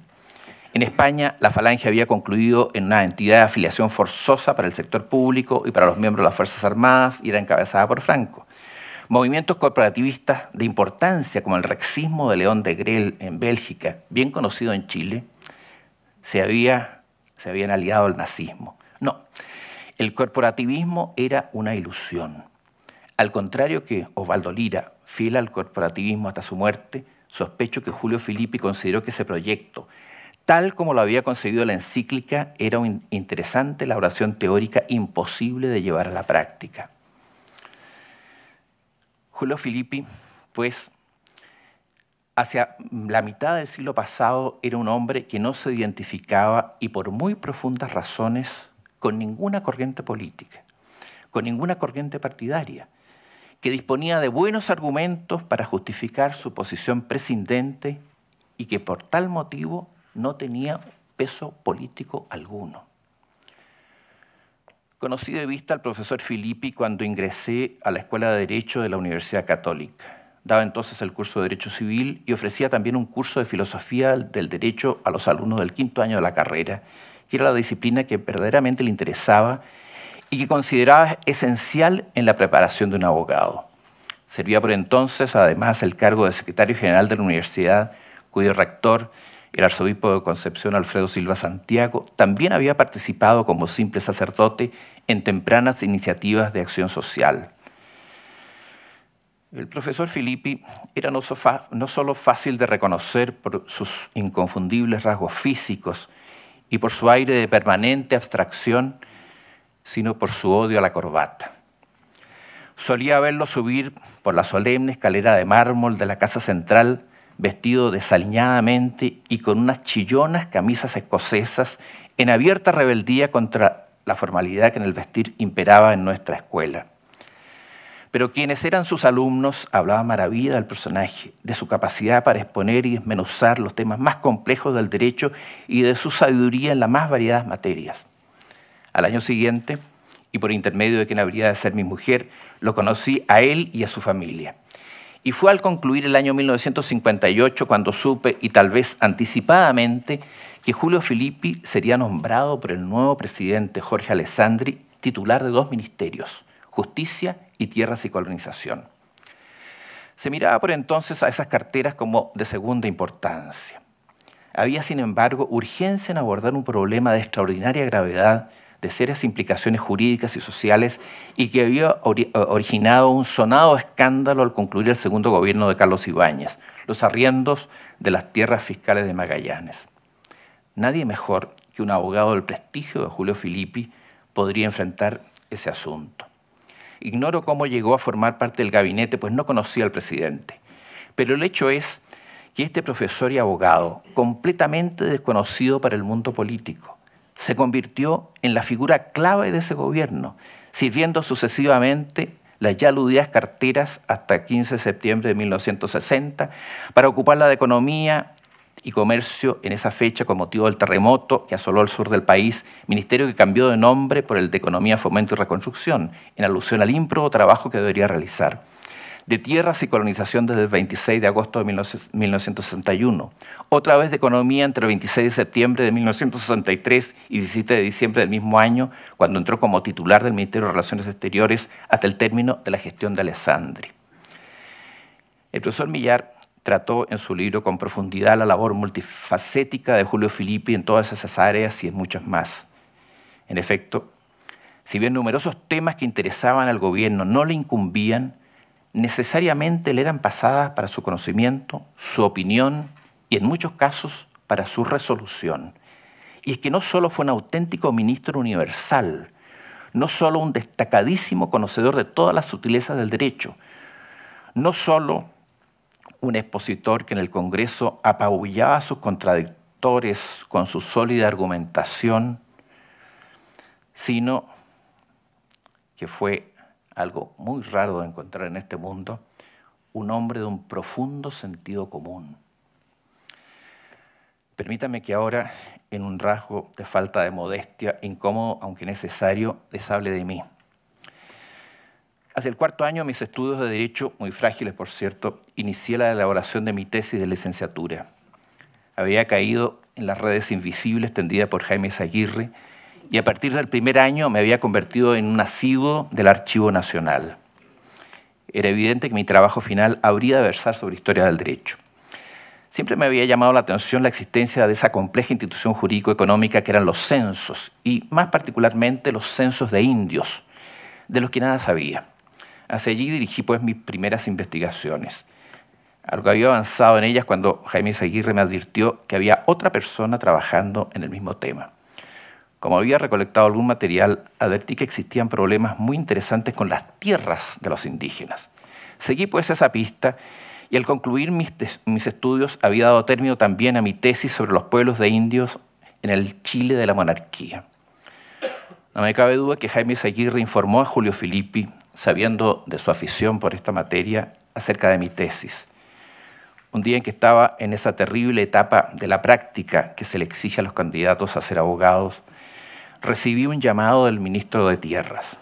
En España, la falange había concluido en una entidad de afiliación forzosa para el sector público y para los miembros de las Fuerzas Armadas y era encabezada por Franco. Movimientos corporativistas de importancia como el rexismo de León de Grel en Bélgica, bien conocido en Chile, se, había, habían aliado al nazismo. No, el corporativismo era una ilusión. Al contrario que Osvaldo Lira, fiel al corporativismo hasta su muerte, sospecho que Julio Filippi consideró que ese proyecto, tal como lo había concebido la encíclica, era una interesante elaboración teórica imposible de llevar a la práctica. Julio Filippi, pues hacia la mitad del siglo pasado era un hombre que no se identificaba y por muy profundas razones con ninguna corriente política, con ninguna corriente partidaria, que disponía de buenos argumentos para justificar su posición prescindente y que por tal motivo no tenía peso político alguno. Conocí de vista al profesor Filippi cuando ingresé a la Escuela de Derecho de la Universidad Católica. Daba entonces el curso de Derecho Civil y ofrecía también un curso de Filosofía del Derecho a los alumnos del quinto año de la carrera, que era la disciplina que verdaderamente le interesaba y que consideraba esencial en la preparación de un abogado. Servía por entonces además el cargo de secretario general de la universidad, cuyo rector el arzobispo de Concepción, Alfredo Silva Santiago, también había participado como simple sacerdote en tempranas iniciativas de acción social. El profesor Filippi era no, no solo fácil de reconocer por sus inconfundibles rasgos físicos y por su aire de permanente abstracción, sino por su odio a la corbata. Solía verlo subir por la solemne escalera de mármol de la casa central vestido desaliñadamente y con unas chillonas camisas escocesas, en abierta rebeldía contra la formalidad que en el vestir imperaba en nuestra escuela. Pero quienes eran sus alumnos hablaba maravilla del personaje, de su capacidad para exponer y desmenuzar los temas más complejos del derecho y de su sabiduría en las más variadas materias. Al año siguiente, y por intermedio de quien habría de ser mi mujer, lo conocí a él y a su familia. Y fue al concluir el año 1958 cuando supe, y tal vez anticipadamente, que Julio Filippi sería nombrado por el nuevo presidente Jorge Alessandri titular de dos ministerios, Justicia y Tierras y Colonización. Se miraba por entonces a esas carteras como de segunda importancia. Había, sin embargo, urgencia en abordar un problema de extraordinaria gravedad de serias implicaciones jurídicas y sociales y que había eh, originado un sonado escándalo al concluir el segundo gobierno de Carlos Ibáñez, los arriendos de las tierras fiscales de Magallanes. Nadie mejor que un abogado del prestigio de Julio Filippi podría enfrentar ese asunto. Ignoro cómo llegó a formar parte del gabinete, pues no conocía al presidente. Pero el hecho es que este profesor y abogado, completamente desconocido para el mundo político, se convirtió en la figura clave de ese gobierno, sirviendo sucesivamente las ya aludidas carteras hasta 15 de septiembre de 1960 para ocupar la de economía y comercio en esa fecha con motivo del terremoto que asoló el sur del país, ministerio que cambió de nombre por el de Economía, Fomento y Reconstrucción, en alusión al ímprobo trabajo que debería realizar de tierras y colonización desde el 26 de agosto de 1961, otra vez de economía entre el 26 de septiembre de 1963 y 17 de diciembre del mismo año, cuando entró como titular del Ministerio de Relaciones Exteriores hasta el término de la gestión de Alessandri. El profesor Millar trató en su libro con profundidad la labor multifacética de Julio Filippi en todas esas áreas y en muchas más. En efecto, si bien numerosos temas que interesaban al gobierno no le incumbían, necesariamente le eran pasadas para su conocimiento, su opinión y en muchos casos para su resolución. Y es que no solo fue un auténtico ministro universal, no solo un destacadísimo conocedor de todas las sutilezas del derecho, no solo un expositor que en el Congreso apabullaba a sus contradictores con su sólida argumentación, sino que fue algo muy raro de encontrar en este mundo, un hombre de un profundo sentido común. Permítame que ahora, en un rasgo de falta de modestia, incómodo aunque necesario, les hable de mí. Hace el cuarto año mis estudios de Derecho, muy frágiles por cierto, inicié la elaboración de mi tesis de licenciatura. Había caído en las redes invisibles tendidas por Jaime Zaguirre, y a partir del primer año me había convertido en un asiduo del Archivo Nacional. Era evidente que mi trabajo final habría de versar sobre historia del derecho. Siempre me había llamado la atención la existencia de esa compleja institución jurídico-económica que eran los censos, y más particularmente los censos de indios, de los que nada sabía. Hacia allí dirigí pues mis primeras investigaciones. Algo había avanzado en ellas cuando Jaime Seguirre me advirtió que había otra persona trabajando en el mismo tema. Como había recolectado algún material, advertí que existían problemas muy interesantes con las tierras de los indígenas. Seguí pues esa pista y al concluir mis, estudios había dado término también a mi tesis sobre los pueblos de indios en el Chile de la monarquía. No me cabe duda que Jaime Seguirre informó a Julio Filippi, sabiendo de su afición por esta materia, acerca de mi tesis. Un día en que estaba en esa terrible etapa de la práctica que se le exige a los candidatos a ser abogados, recibí un llamado del ministro de Tierras.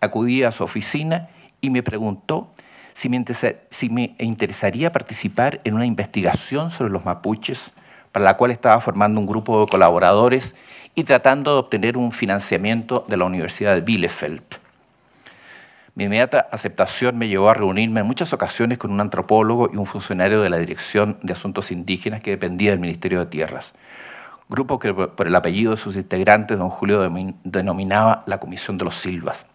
Acudí a su oficina y me preguntó si me, interesaría participar en una investigación sobre los mapuches, para la cual estaba formando un grupo de colaboradores y tratando de obtener un financiamiento de la Universidad de Bielefeld. Mi inmediata aceptación me llevó a reunirme en muchas ocasiones con un antropólogo y un funcionario de la Dirección de Asuntos Indígenas que dependía del Ministerio de Tierras grupo que por el apellido de sus integrantes don Julio denominaba la Comisión de los Silvas.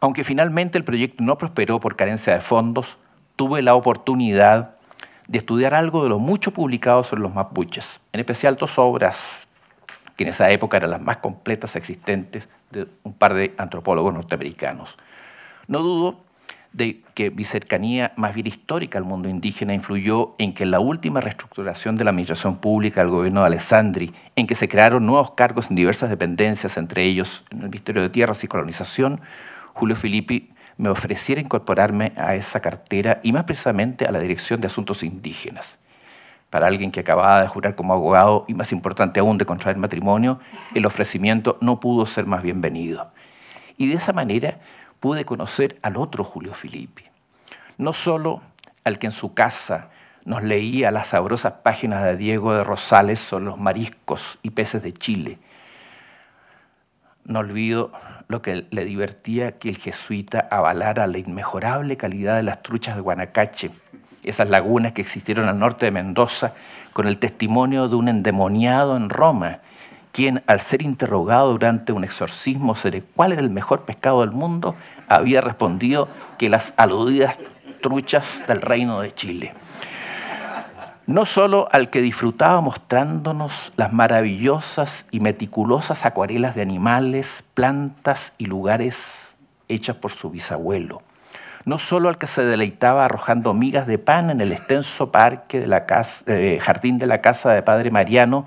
Aunque finalmente el proyecto no prosperó por carencia de fondos, tuve la oportunidad de estudiar algo de lo mucho publicado sobre los mapuches, en especial dos obras que en esa época eran las más completas existentes de un par de antropólogos norteamericanos. No dudo de que mi cercanía más bien histórica al mundo indígena influyó en que la última reestructuración de la administración pública del gobierno de Alessandri, en que se crearon nuevos cargos en diversas dependencias, entre ellos en el Ministerio de Tierras y Colonización, Julio Filippi me ofreciera incorporarme a esa cartera y más precisamente a la Dirección de Asuntos Indígenas. Para alguien que acababa de jurar como abogado y más importante aún de contraer matrimonio, el ofrecimiento no pudo ser más bienvenido. Y de esa manera pude conocer al otro Julio Filippi, no solo al que en su casa nos leía las sabrosas páginas de Diego de Rosales sobre los mariscos y peces de Chile. No olvido lo que le divertía que el jesuita avalara la inmejorable calidad de las truchas de Guanacache, esas lagunas que existieron al norte de Mendoza, con el testimonio de un endemoniado en Roma quien al ser interrogado durante un exorcismo sobre cuál era el mejor pescado del mundo, había respondido que las aludidas truchas del reino de Chile. No solo al que disfrutaba mostrándonos las maravillosas y meticulosas acuarelas de animales, plantas y lugares hechas por su bisabuelo. No solo al que se deleitaba arrojando migas de pan en el extenso parque de la casa, eh, jardín de la casa de Padre Mariano,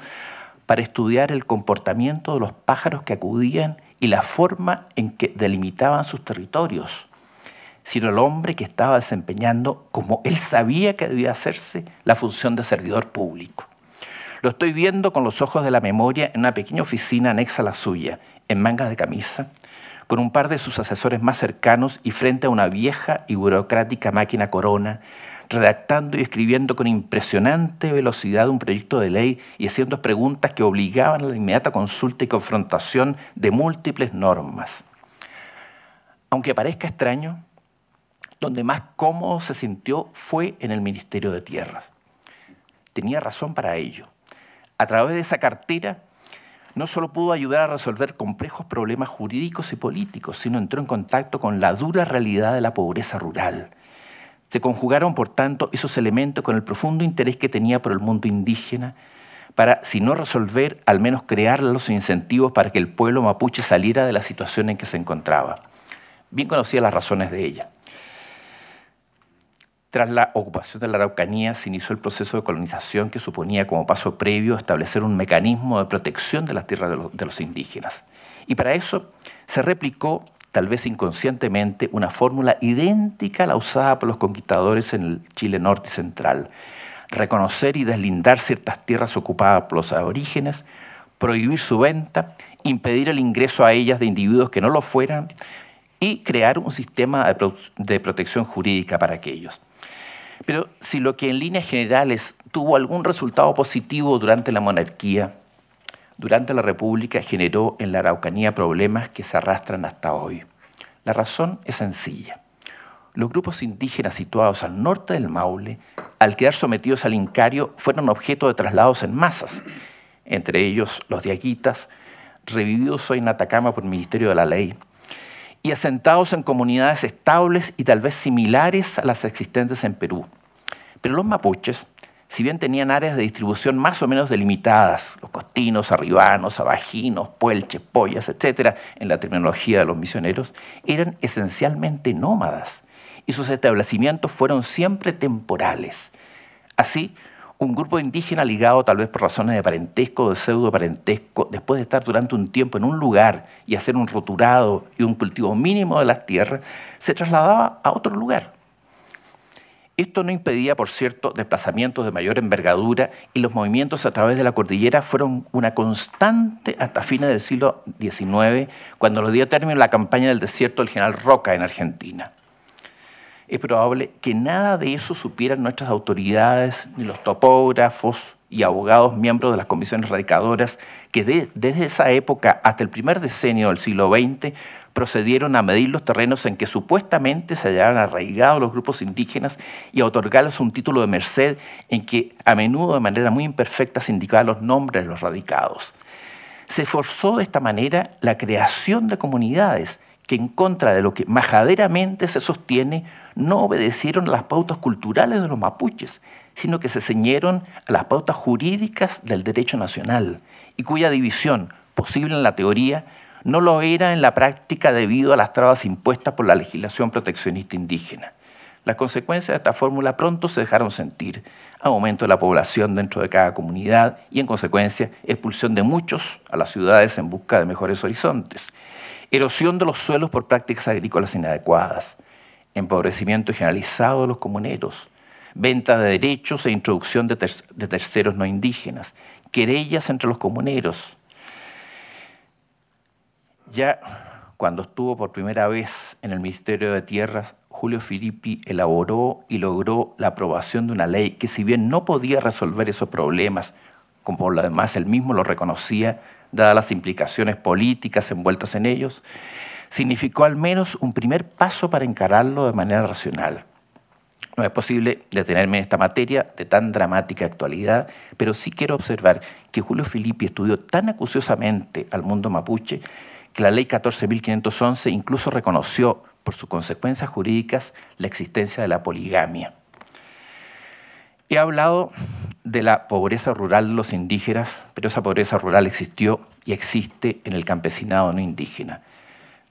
para estudiar el comportamiento de los pájaros que acudían y la forma en que delimitaban sus territorios, sino el hombre que estaba desempeñando, como él sabía que debía hacerse, la función de servidor público. Lo estoy viendo con los ojos de la memoria en una pequeña oficina anexa a la suya, en mangas de camisa, con un par de sus asesores más cercanos y frente a una vieja y burocrática máquina corona redactando y escribiendo con impresionante velocidad un proyecto de ley y haciendo preguntas que obligaban a la inmediata consulta y confrontación de múltiples normas. Aunque parezca extraño, donde más cómodo se sintió fue en el Ministerio de Tierras. Tenía razón para ello. A través de esa cartera, no solo pudo ayudar a resolver complejos problemas jurídicos y políticos, sino entró en contacto con la dura realidad de la pobreza rural, se conjugaron, por tanto, esos elementos con el profundo interés que tenía por el mundo indígena para, si no resolver, al menos crear los incentivos para que el pueblo mapuche saliera de la situación en que se encontraba. Bien conocía las razones de ella. Tras la ocupación de la Araucanía se inició el proceso de colonización que suponía como paso previo establecer un mecanismo de protección de las tierras de los, de los indígenas. Y para eso se replicó tal vez inconscientemente, una fórmula idéntica a la usada por los conquistadores en el Chile norte y central. Reconocer y deslindar ciertas tierras ocupadas por los aborígenes, prohibir su venta, impedir el ingreso a ellas de individuos que no lo fueran y crear un sistema de protección jurídica para aquellos. Pero si lo que en líneas generales tuvo algún resultado positivo durante la monarquía, durante la República generó en la Araucanía problemas que se arrastran hasta hoy. La razón es sencilla. Los grupos indígenas situados al norte del Maule, al quedar sometidos al Incario, fueron objeto de traslados en masas, entre ellos los diaguitas, revividos hoy en Atacama por el Ministerio de la Ley, y asentados en comunidades estables y tal vez similares a las existentes en Perú. Pero los mapuches, si bien tenían áreas de distribución más o menos delimitadas, los costinos, arribanos, abajinos, puelches, pollas, etc., en la terminología de los misioneros, eran esencialmente nómadas y sus establecimientos fueron siempre temporales. Así, un grupo indígena ligado tal vez por razones de parentesco o de pseudo parentesco, después de estar durante un tiempo en un lugar y hacer un roturado y un cultivo mínimo de las tierras, se trasladaba a otro lugar esto no impedía, por cierto, desplazamientos de mayor envergadura y los movimientos a través de la cordillera fueron una constante hasta fines del siglo XIX, cuando lo dio término la campaña del desierto del general Roca en Argentina. Es probable que nada de eso supieran nuestras autoridades, ni los topógrafos y abogados miembros de las comisiones radicadoras, que desde esa época hasta el primer decenio del siglo XX procedieron a medir los terrenos en que supuestamente se hallaban arraigados los grupos indígenas y a otorgarles un título de merced en que a menudo de manera muy imperfecta se indicaban los nombres de los radicados. Se forzó de esta manera la creación de comunidades que en contra de lo que majaderamente se sostiene no obedecieron a las pautas culturales de los mapuches, sino que se ceñieron a las pautas jurídicas del derecho nacional y cuya división, posible en la teoría, no lo era en la práctica debido a las trabas impuestas por la legislación proteccionista indígena. Las consecuencias de esta fórmula pronto se dejaron sentir, aumento de la población dentro de cada comunidad y en consecuencia expulsión de muchos a las ciudades en busca de mejores horizontes, erosión de los suelos por prácticas agrícolas inadecuadas, empobrecimiento generalizado de los comuneros, venta de derechos e introducción de, de terceros no indígenas, querellas entre los comuneros, ya cuando estuvo por primera vez en el Ministerio de Tierras, Julio Filippi elaboró y logró la aprobación de una ley que si bien no podía resolver esos problemas, como por lo demás él mismo lo reconocía, dadas las implicaciones políticas envueltas en ellos, significó al menos un primer paso para encararlo de manera racional. No es posible detenerme en esta materia de tan dramática actualidad, pero sí quiero observar que Julio Filippi estudió tan acuciosamente al mundo mapuche que la ley 14.511 incluso reconoció por sus consecuencias jurídicas la existencia de la poligamia. He hablado de la pobreza rural de los indígenas, pero esa pobreza rural existió y existe en el campesinado no indígena.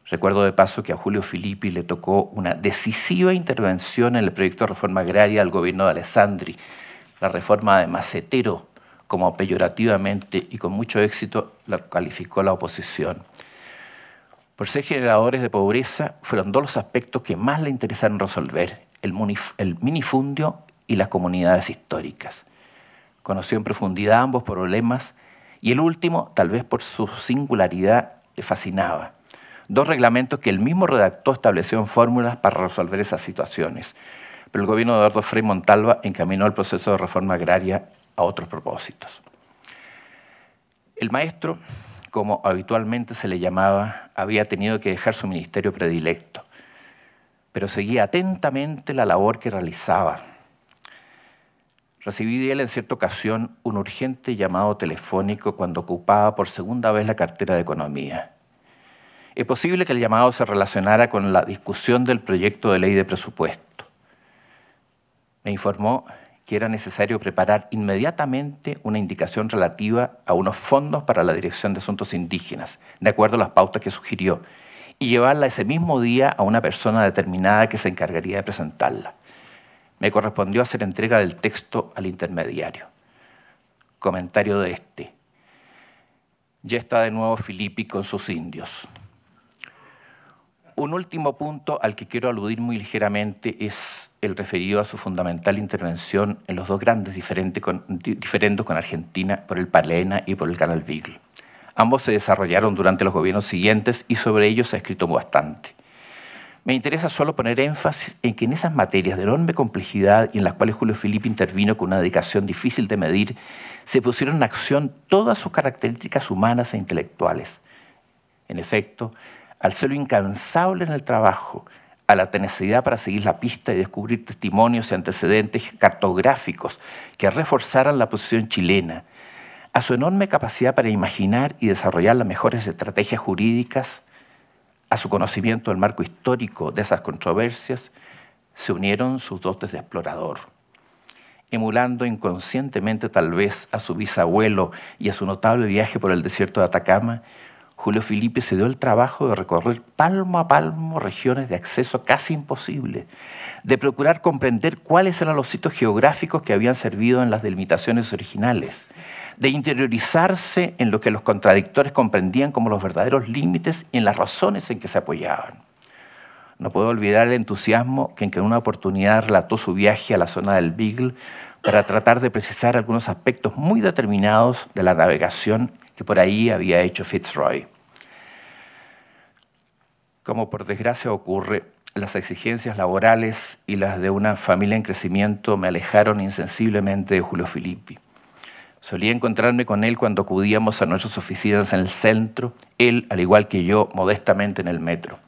Recuerdo de paso que a Julio Filippi le tocó una decisiva intervención en el proyecto de reforma agraria del gobierno de Alessandri, la reforma de Macetero, como peyorativamente y con mucho éxito la calificó la oposición. Por ser generadores de pobreza, fueron dos los aspectos que más le interesaron resolver, el, minifundio y las comunidades históricas. Conoció en profundidad ambos problemas y el último, tal vez por su singularidad, le fascinaba. Dos reglamentos que el mismo redactó en fórmulas para resolver esas situaciones. Pero el gobierno de Eduardo Frei Montalva encaminó el proceso de reforma agraria a otros propósitos. El maestro como habitualmente se le llamaba, había tenido que dejar su ministerio predilecto, pero seguía atentamente la labor que realizaba. Recibí de él en cierta ocasión un urgente llamado telefónico cuando ocupaba por segunda vez la cartera de Economía. Es posible que el llamado se relacionara con la discusión del proyecto de ley de presupuesto. Me informó que era necesario preparar inmediatamente una indicación relativa a unos fondos para la Dirección de Asuntos Indígenas, de acuerdo a las pautas que sugirió, y llevarla ese mismo día a una persona determinada que se encargaría de presentarla. Me correspondió hacer entrega del texto al intermediario. Comentario de este. Ya está de nuevo Filippi con sus indios. Un último punto al que quiero aludir muy ligeramente es el referido a su fundamental intervención en los dos grandes con, diferendos con Argentina por el Palena y por el Canal Beagle. Ambos se desarrollaron durante los gobiernos siguientes y sobre ellos se ha escrito bastante. Me interesa solo poner énfasis en que en esas materias de enorme complejidad y en las cuales Julio Felipe intervino con una dedicación difícil de medir, se pusieron en acción todas sus características humanas e intelectuales. En efecto, al serlo incansable en el trabajo a la tenacidad para seguir la pista y descubrir testimonios y antecedentes cartográficos que reforzaran la posición chilena, a su enorme capacidad para imaginar y desarrollar las mejores estrategias jurídicas, a su conocimiento del marco histórico de esas controversias, se unieron sus dotes de explorador, emulando inconscientemente tal vez a su bisabuelo y a su notable viaje por el desierto de Atacama, Julio Felipe se dio el trabajo de recorrer palmo a palmo regiones de acceso casi imposible, de procurar comprender cuáles eran los sitios geográficos que habían servido en las delimitaciones originales, de interiorizarse en lo que los contradictores comprendían como los verdaderos límites y en las razones en que se apoyaban. No puedo olvidar el entusiasmo que en una oportunidad relató su viaje a la zona del Beagle para tratar de precisar algunos aspectos muy determinados de la navegación que por ahí había hecho Fitzroy. Como por desgracia ocurre, las exigencias laborales y las de una familia en crecimiento me alejaron insensiblemente de Julio Filippi. Solía encontrarme con él cuando acudíamos a nuestras oficinas en el centro, él, al igual que yo, modestamente en el metro.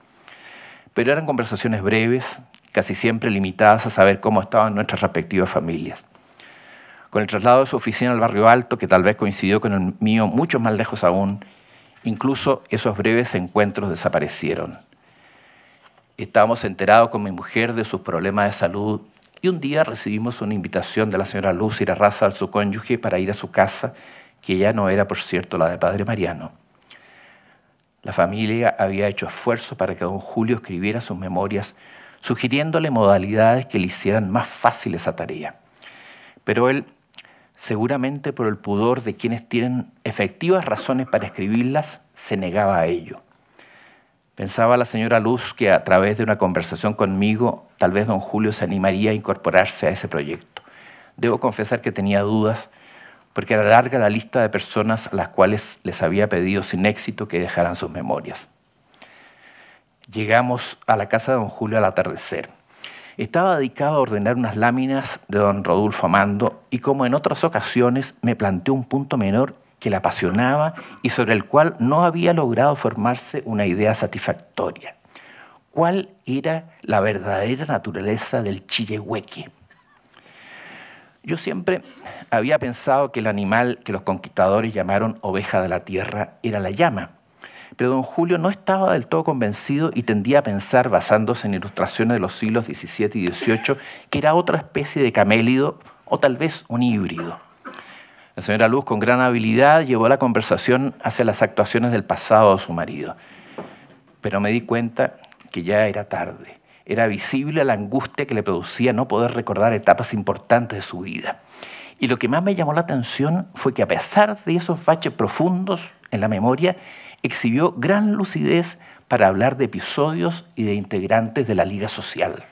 Pero eran conversaciones breves, casi siempre limitadas a saber cómo estaban nuestras respectivas familias con el traslado de su oficina al barrio alto, que tal vez coincidió con el mío mucho más lejos aún, incluso esos breves encuentros desaparecieron. Estábamos enterados con mi mujer de sus problemas de salud y un día recibimos una invitación de la señora Luz y la raza a su cónyuge para ir a su casa, que ya no era, por cierto, la de Padre Mariano. La familia había hecho esfuerzo para que don Julio escribiera sus memorias, sugiriéndole modalidades que le hicieran más fácil esa tarea. Pero él seguramente por el pudor de quienes tienen efectivas razones para escribirlas, se negaba a ello. Pensaba la señora Luz que a través de una conversación conmigo, tal vez don Julio se animaría a incorporarse a ese proyecto. Debo confesar que tenía dudas, porque era larga la lista de personas a las cuales les había pedido sin éxito que dejaran sus memorias. Llegamos a la casa de don Julio al atardecer. Estaba dedicado a ordenar unas láminas de don Rodulfo Amando y como en otras ocasiones me planteó un punto menor que le apasionaba y sobre el cual no había logrado formarse una idea satisfactoria. ¿Cuál era la verdadera naturaleza del chillehueque? Yo siempre había pensado que el animal que los conquistadores llamaron oveja de la tierra era la llama, pero don Julio no estaba del todo convencido y tendía a pensar, basándose en ilustraciones de los siglos XVII y XVIII, que era otra especie de camélido o tal vez un híbrido. La señora Luz, con gran habilidad, llevó la conversación hacia las actuaciones del pasado de su marido. Pero me di cuenta que ya era tarde. Era visible la angustia que le producía no poder recordar etapas importantes de su vida. Y lo que más me llamó la atención fue que a pesar de esos baches profundos en la memoria, exhibió gran lucidez para hablar de episodios y de integrantes de la Liga Social.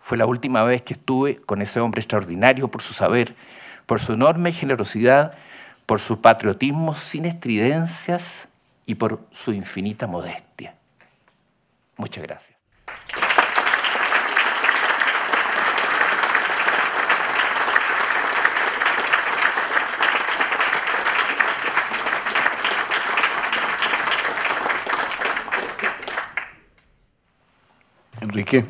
Fue la última vez que estuve con ese hombre extraordinario por su saber, por su enorme generosidad, por su patriotismo sin estridencias y por su infinita modestia. Muchas gracias. Enrique.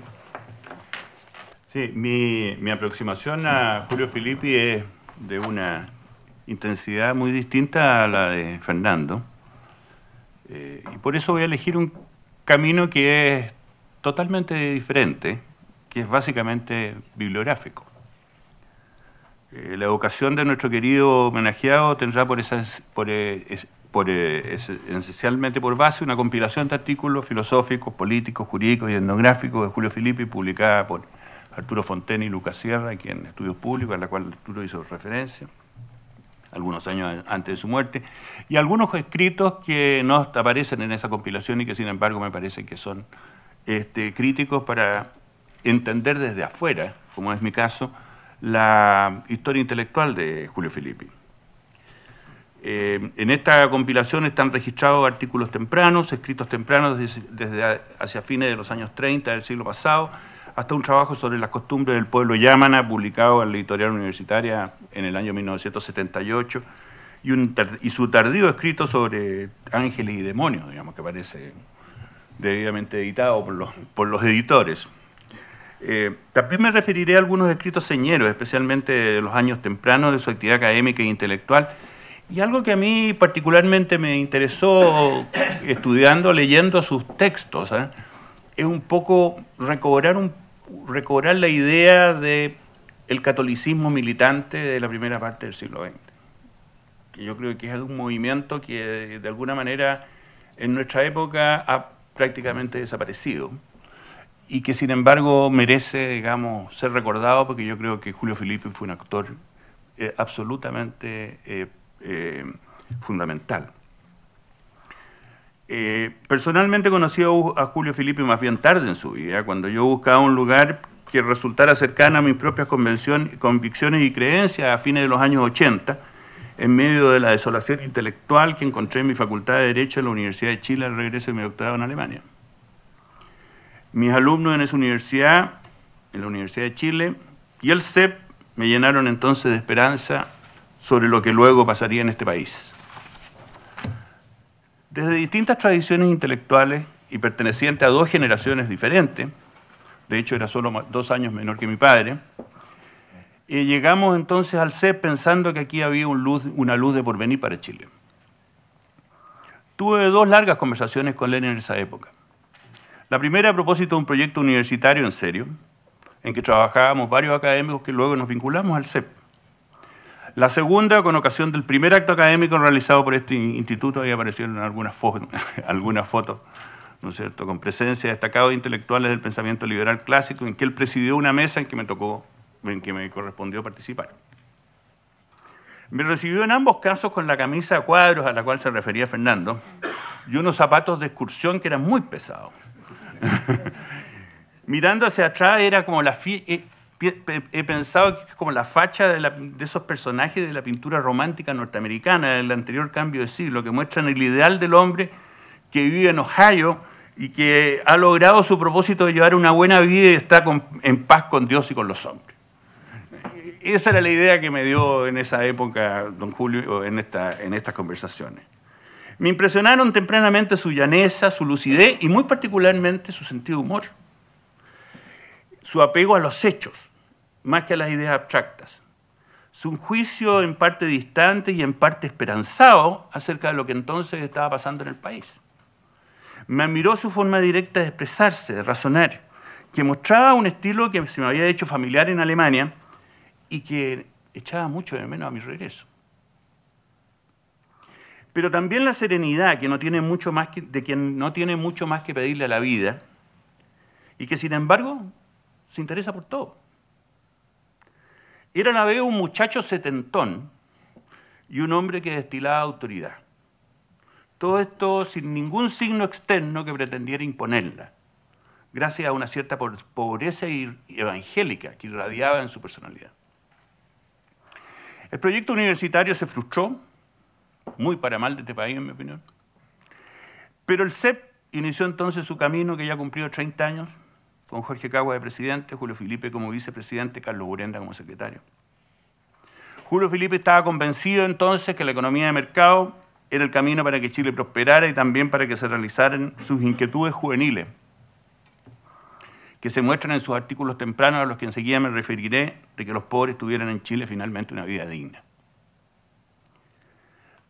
Sí, mi, aproximación a Julio Filippi es de una intensidad muy distinta a la de Fernando. Eh, y por eso voy a elegir un camino que es totalmente diferente, que es básicamente bibliográfico. Eh, la educación de nuestro querido homenajeado tendrá por, esas, por eh, eh, esencialmente por base una compilación de artículos filosóficos, políticos, jurídicos y etnográficos de Julio Filippi publicada por Arturo Fonten y Lucas Sierra, aquí en Estudios Públicos, a la cual Arturo hizo referencia algunos años antes de su muerte, y algunos escritos que no aparecen en esa compilación y que sin embargo me parece que son este, críticos para entender desde afuera, como es mi caso, la historia intelectual de Julio Filippi. Eh, en esta compilación están registrados artículos tempranos, escritos tempranos desde, hacia fines de los años 30 del siglo pasado, hasta un trabajo sobre las costumbres del pueblo yámana publicado en la editorial universitaria en el año 1978, y, su tardío escrito sobre ángeles y demonios, digamos, que parece debidamente editado por los, por editores. Eh, también me referiré a algunos escritos señeros, especialmente de los años tempranos de su actividad académica e intelectual, y algo que a mí particularmente me interesó estudiando, leyendo sus textos, ¿eh? es un poco recobrar, la idea del catolicismo militante de la primera parte del siglo XX. Que yo creo que es un movimiento que de alguna manera en nuestra época ha prácticamente desaparecido y que sin embargo merece, digamos, ser recordado porque yo creo que Julio Felipe fue un actor eh, absolutamente eh, eh, fundamental. Eh, personalmente conocí a Julio Felipe más bien tarde en su vida, cuando yo buscaba un lugar que resultara cercano a mis propias convicciones y creencias a fines de los años 80, en medio de la desolación intelectual que encontré en mi Facultad de Derecho en la Universidad de Chile al regreso de mi doctorado en Alemania. Mis alumnos en esa universidad, en la Universidad de Chile, y el CEP me llenaron entonces de esperanza sobre lo que luego pasaría en este país. Desde distintas tradiciones intelectuales y perteneciente a dos generaciones diferentes, de hecho era solo dos años menor que mi padre, y eh, llegamos entonces al CEP pensando que aquí había luz, una luz de porvenir para Chile. Tuve dos largas conversaciones con Lenin en esa época. La primera a propósito de un proyecto universitario en serio, en que trabajábamos varios académicos que luego nos vinculamos al CEP. La segunda, con ocasión del primer acto académico realizado por este instituto, ahí aparecieron algunas, algunas fotos, ¿no es cierto?, con presencia de destacados intelectuales del pensamiento liberal clásico, en que él presidió una mesa en que me tocó, en que me correspondió participar. Me recibió en ambos casos con la camisa a cuadros a la cual se refería Fernando y unos zapatos de excursión que eran muy pesados. Mirando hacia atrás era como la... Eh, he pensado que es como la facha de, esos personajes de la pintura romántica norteamericana del anterior cambio de siglo, que muestran el ideal del hombre que vive en Ohio y que ha logrado su propósito de llevar una buena vida y está en paz con Dios y con los hombres. Esa era la idea que me dio en esa época don Julio en, en estas conversaciones. Me impresionaron tempranamente su llaneza, su lucidez y muy particularmente su sentido de humor, su apego a los hechos más que a las ideas abstractas. Su juicio en parte distante y en parte esperanzado acerca de lo que entonces estaba pasando en el país. Me admiró su forma directa de expresarse, de razonar, que mostraba un estilo que se me había hecho familiar en Alemania y que echaba mucho de menos a mi regreso. Pero también la serenidad que no tiene mucho más de quien no tiene mucho más que pedirle a la vida y que sin embargo se interesa por todo. Era a vez un muchacho setentón y un hombre que destilaba autoridad. Todo esto sin ningún signo externo que pretendiera imponerla, gracias a una cierta pobreza evangélica que irradiaba en su personalidad. El proyecto universitario se frustró, muy para mal de este país, en mi opinión. Pero el CEP inició entonces su camino, que ya cumplió 30 años, con Jorge Cagua de presidente, Julio Felipe como vicepresidente, Carlos Burenda como secretario. Julio Felipe estaba convencido entonces que la economía de mercado era el camino para que Chile prosperara y también para que se realizaran sus inquietudes juveniles, que se muestran en sus artículos tempranos a los que enseguida me referiré, de que los pobres tuvieran en Chile finalmente una vida digna.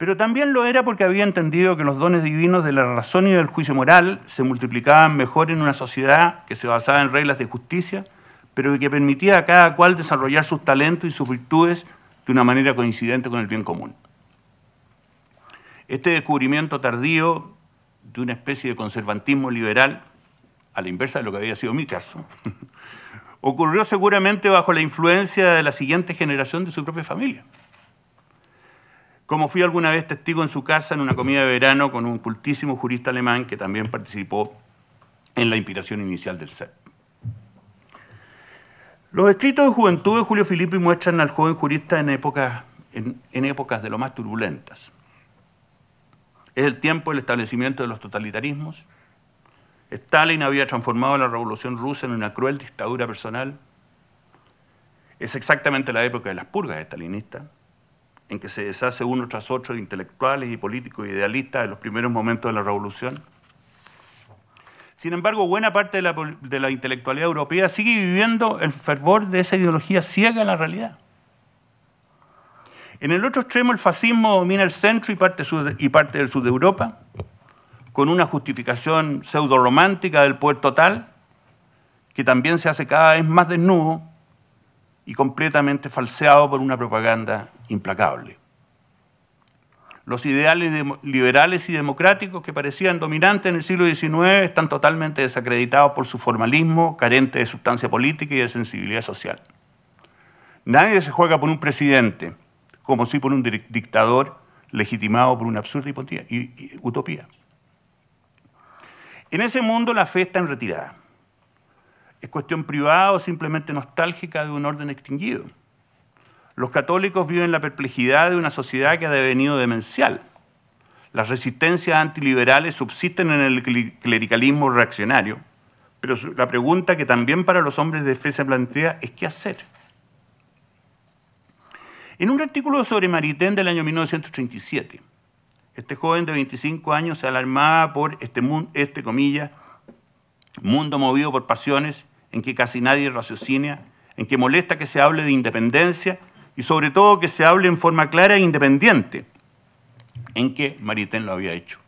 Pero también lo era porque había entendido que los dones divinos de la razón y del juicio moral se multiplicaban mejor en una sociedad que se basaba en reglas de justicia, pero que permitía a cada cual desarrollar sus talentos y sus virtudes de una manera coincidente con el bien común. Este descubrimiento tardío de una especie de conservantismo liberal, a la inversa de lo que había sido mi caso, ocurrió seguramente bajo la influencia de la siguiente generación de su propia familia como fui alguna vez testigo en su casa en una comida de verano con un cultísimo jurista alemán que también participó en la inspiración inicial del CEP. Los escritos de juventud de Julio Filippi muestran al joven jurista en épocas, en épocas de lo más turbulentas. Es el tiempo del establecimiento de los totalitarismos. Stalin había transformado la revolución rusa en una cruel dictadura personal. Es exactamente la época de las purgas estalinistas en que se deshace uno tras otro de intelectuales y políticos idealistas en los primeros momentos de la revolución? Sin embargo, buena parte de la, intelectualidad europea sigue viviendo el fervor de esa ideología ciega a la realidad. En el otro extremo, el fascismo domina el centro y parte, y parte del sur de Europa, con una justificación pseudo-romántica del poder total, que también se hace cada vez más desnudo y completamente falseado por una propaganda implacable. Los ideales liberales y democráticos que parecían dominantes en el siglo XIX están totalmente desacreditados por su formalismo, carente de sustancia política y de sensibilidad social. Nadie se juega por un presidente, como si por un dictador legitimado por una absurda utopía. En ese mundo la fe está en retirada es cuestión privada o simplemente nostálgica de un orden extinguido. Los católicos viven la perplejidad de una sociedad que ha devenido demencial. Las resistencias antiliberales subsisten en el clericalismo reaccionario, pero la pregunta que también para los hombres de fe se plantea es qué hacer. En un artículo sobre Maritain del año 1937, este joven de 25 años se alarmaba por este, este mundo movido por pasiones en que casi nadie raciocina, en que molesta que se hable de independencia y sobre todo que se hable en forma clara e independiente, en que Maritén lo había hecho.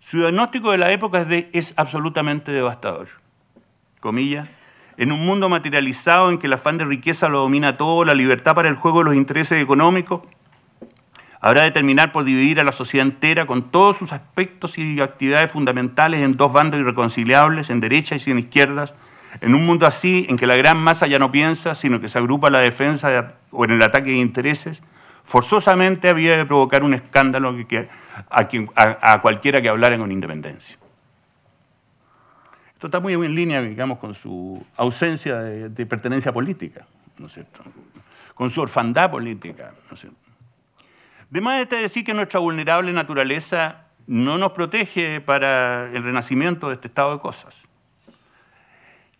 Su diagnóstico de la época es, es absolutamente devastador. Comillas, en un mundo materializado en que el afán de riqueza lo domina todo, la libertad para el juego de los intereses económicos Habrá de terminar por dividir a la sociedad entera con todos sus aspectos y actividades fundamentales en dos bandos irreconciliables, en derechas y en izquierdas, en un mundo así, en que la gran masa ya no piensa, sino que se agrupa en la defensa o en el ataque de intereses, forzosamente había de provocar un escándalo a, a, cualquiera que hablara con independencia. Esto está muy en línea, digamos, con su ausencia de, pertenencia política, ¿no es cierto? Con su orfandad política, ¿no es cierto? De más está decir que nuestra vulnerable naturaleza no nos protege para el renacimiento de este estado de cosas.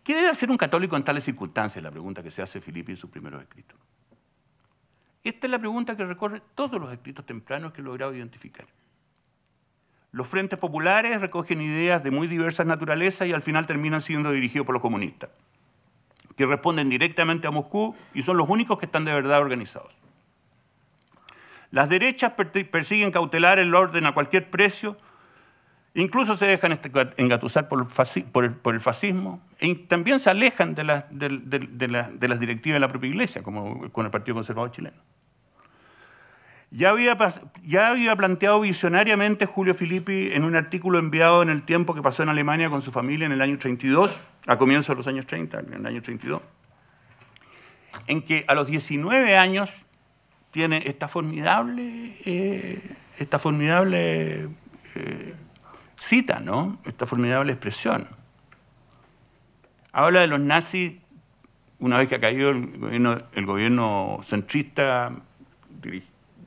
¿Qué debe hacer un católico en tales circunstancias? La pregunta que se hace Filipe en sus primeros escritos. Esta es la pregunta que recorre todos los escritos tempranos que he logrado identificar. Los frentes populares recogen ideas de muy diversas naturalezas y al final terminan siendo dirigidos por los comunistas, que responden directamente a Moscú y son los únicos que están de verdad organizados. Las derechas persiguen cautelar el orden a cualquier precio, incluso se dejan este engatusar por el, fascismo, y e también se alejan de, las directivas de la propia iglesia, como con el Partido Conservador Chileno. Ya había, ya había planteado visionariamente Julio Filippi en un artículo enviado en el tiempo que pasó en Alemania con su familia en el año 32, a comienzos de los años 30, en el año 32, en que a los 19 años tiene esta formidable, eh, esta formidable eh, cita, ¿no? Esta formidable expresión. Habla de los nazis una vez que ha caído el gobierno, centrista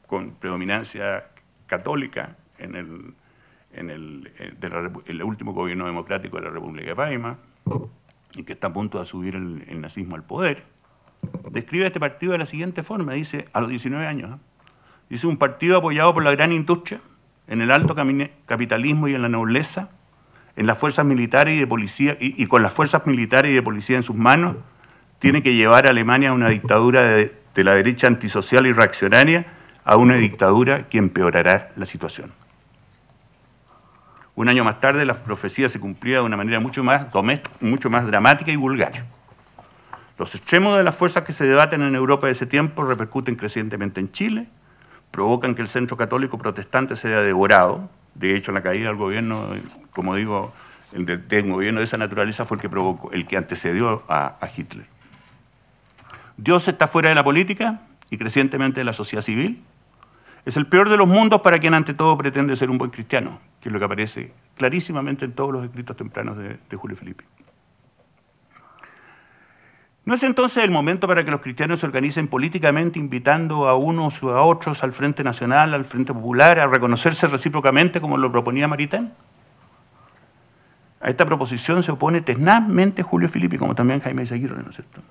con predominancia católica en eh, el, último gobierno democrático de la República de Weimar, y que está a punto de subir el nazismo al poder describe este partido de la siguiente forma, dice, a los 19 años, ¿eh? dice, un partido apoyado por la gran industria, en el alto capitalismo y en la nobleza, en las fuerzas militares y de policía, y, con las fuerzas militares y de policía en sus manos, tiene que llevar a Alemania a una dictadura de, la derecha antisocial y reaccionaria, a una dictadura que empeorará la situación. Un año más tarde la profecía se cumplía de una manera mucho más, mucho más dramática y vulgar. Los extremos de las fuerzas que se debaten en Europa de ese tiempo repercuten crecientemente en Chile, provocan que el centro católico protestante sea devorado. De hecho, la caída del gobierno, como digo, el de, gobierno de esa naturaleza fue el que provocó, el que antecedió a, Hitler. Dios está fuera de la política y crecientemente de la sociedad civil. Es el peor de los mundos para quien ante todo pretende ser un buen cristiano, que es lo que aparece clarísimamente en todos los escritos tempranos de, de Julio Felipe. ¿No es entonces el momento para que los cristianos se organicen políticamente invitando a unos o a otros al Frente Nacional, al Frente Popular, a reconocerse recíprocamente como lo proponía Maritán? A esta proposición se opone tenazmente Julio Filipe, como también Jaime Izaguirre, ¿no es cierto?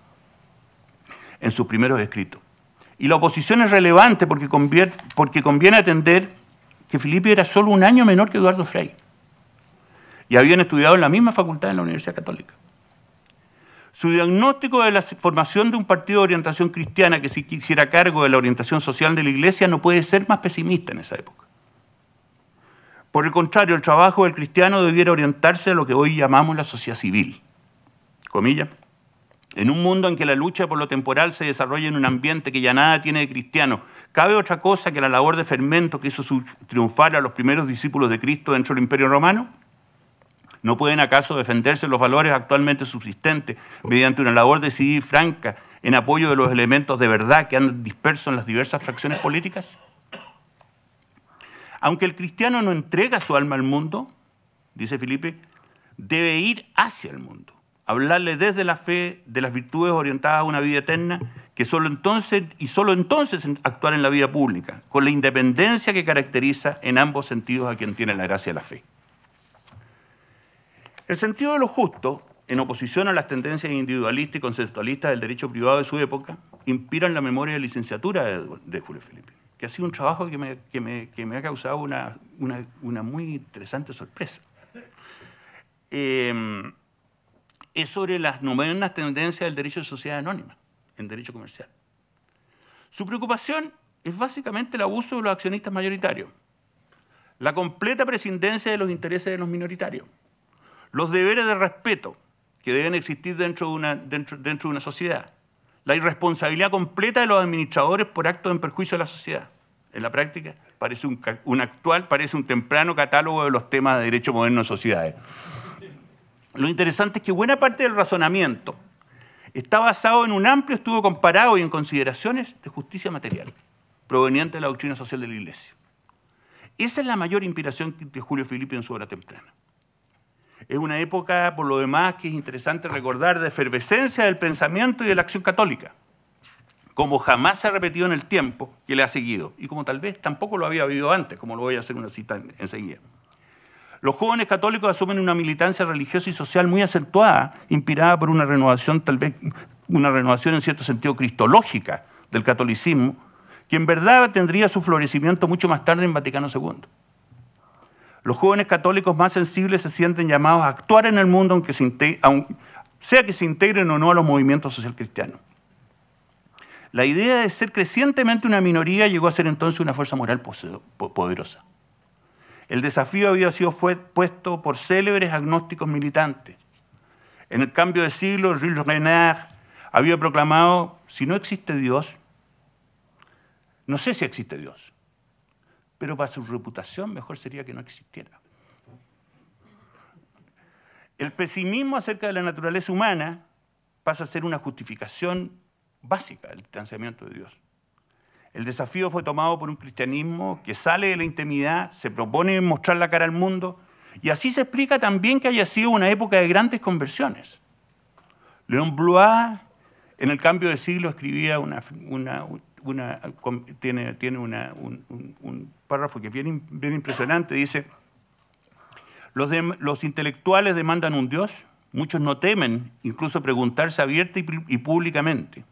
En sus primeros escritos. Y la oposición es relevante porque, conviene, porque conviene atender que Filipe era solo un año menor que Eduardo Frei. Y habían estudiado en la misma facultad en la Universidad Católica. Su diagnóstico de la formación de un partido de orientación cristiana que se quisiera cargo de la orientación social de la Iglesia no puede ser más pesimista en esa época. Por el contrario, el trabajo del cristiano debiera orientarse a lo que hoy llamamos la sociedad civil. comillas, En un mundo en que la lucha por lo temporal se desarrolla en un ambiente que ya nada tiene de cristiano, ¿cabe otra cosa que la labor de fermento que hizo triunfar a los primeros discípulos de Cristo dentro del Imperio Romano? ¿No pueden acaso defenderse los valores actualmente subsistentes mediante una labor decidida y franca en apoyo de los elementos de verdad que han disperso en las diversas fracciones políticas? Aunque el cristiano no entrega su alma al mundo, dice Felipe, debe ir hacia el mundo, hablarle desde la fe de las virtudes orientadas a una vida eterna, que solo entonces y solo entonces actuar en la vida pública, con la independencia que caracteriza en ambos sentidos a quien tiene la gracia de la fe. El sentido de lo justo, en oposición a las tendencias individualistas y conceptualistas del derecho privado de su época, inspira en la memoria de licenciatura de, Julio Felipe, que ha sido un trabajo que me, ha causado una, muy interesante sorpresa. Eh, es sobre las novenas tendencias del derecho de sociedad anónima en derecho comercial. Su preocupación es básicamente el abuso de los accionistas mayoritarios, la completa prescindencia de los intereses de los minoritarios, los deberes de respeto que deben existir dentro de una, sociedad, la irresponsabilidad completa de los administradores por actos en perjuicio de la sociedad. En la práctica, parece un, actual, parece un temprano catálogo de los temas de derecho moderno en sociedades. Lo interesante es que buena parte del razonamiento está basado en un amplio estudio comparado y en consideraciones de justicia material, proveniente de la doctrina social de la Iglesia. Esa es la mayor inspiración de Julio Felipe en su obra temprana. Es una época, por lo demás, que es interesante recordar, de efervescencia del pensamiento y de la acción católica, como jamás se ha repetido en el tiempo que le ha seguido, y como tal vez tampoco lo había habido antes, como lo voy a hacer una cita enseguida. Los jóvenes católicos asumen una militancia religiosa y social muy acentuada, inspirada por una renovación, tal vez una renovación en cierto sentido cristológica del catolicismo, que en verdad tendría su florecimiento mucho más tarde en Vaticano II. Los jóvenes católicos más sensibles se sienten llamados a actuar en el mundo, aunque sea que se integren o no a los movimientos social cristianos. La idea de ser crecientemente una minoría llegó a ser entonces una fuerza moral poderosa. El desafío había sido fue puesto por célebres agnósticos militantes. En el cambio de siglo, Jules Renard había proclamado, si no existe Dios, no sé si existe Dios, pero para su reputación mejor sería que no existiera. El pesimismo acerca de la naturaleza humana pasa a ser una justificación básica del distanciamiento de Dios. El desafío fue tomado por un cristianismo que sale de la intimidad, se propone mostrar la cara al mundo, y así se explica también que haya sido una época de grandes conversiones. León Blois, en el cambio de siglo, escribía una, una una, tiene, un, párrafo que es bien, impresionante. Dice, los, intelectuales demandan un Dios, muchos no temen incluso preguntarse abierta y, públicamente.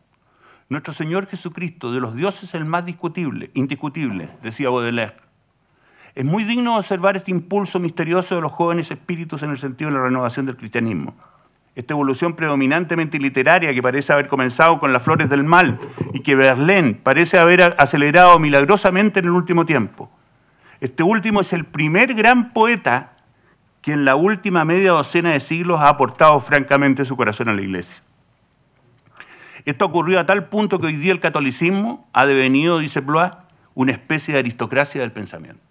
Nuestro Señor Jesucristo, de los dioses el más discutible, indiscutible, decía Baudelaire. Es muy digno observar este impulso misterioso de los jóvenes espíritus en el sentido de la renovación del cristianismo esta evolución predominantemente literaria que parece haber comenzado con Las Flores del Mal y que Verlaine parece haber acelerado milagrosamente en el último tiempo. Este último es el primer gran poeta que en la última media docena de siglos ha aportado francamente su corazón a la Iglesia. Esto ocurrió a tal punto que hoy día el catolicismo ha devenido, dice Blois, una especie de aristocracia del pensamiento.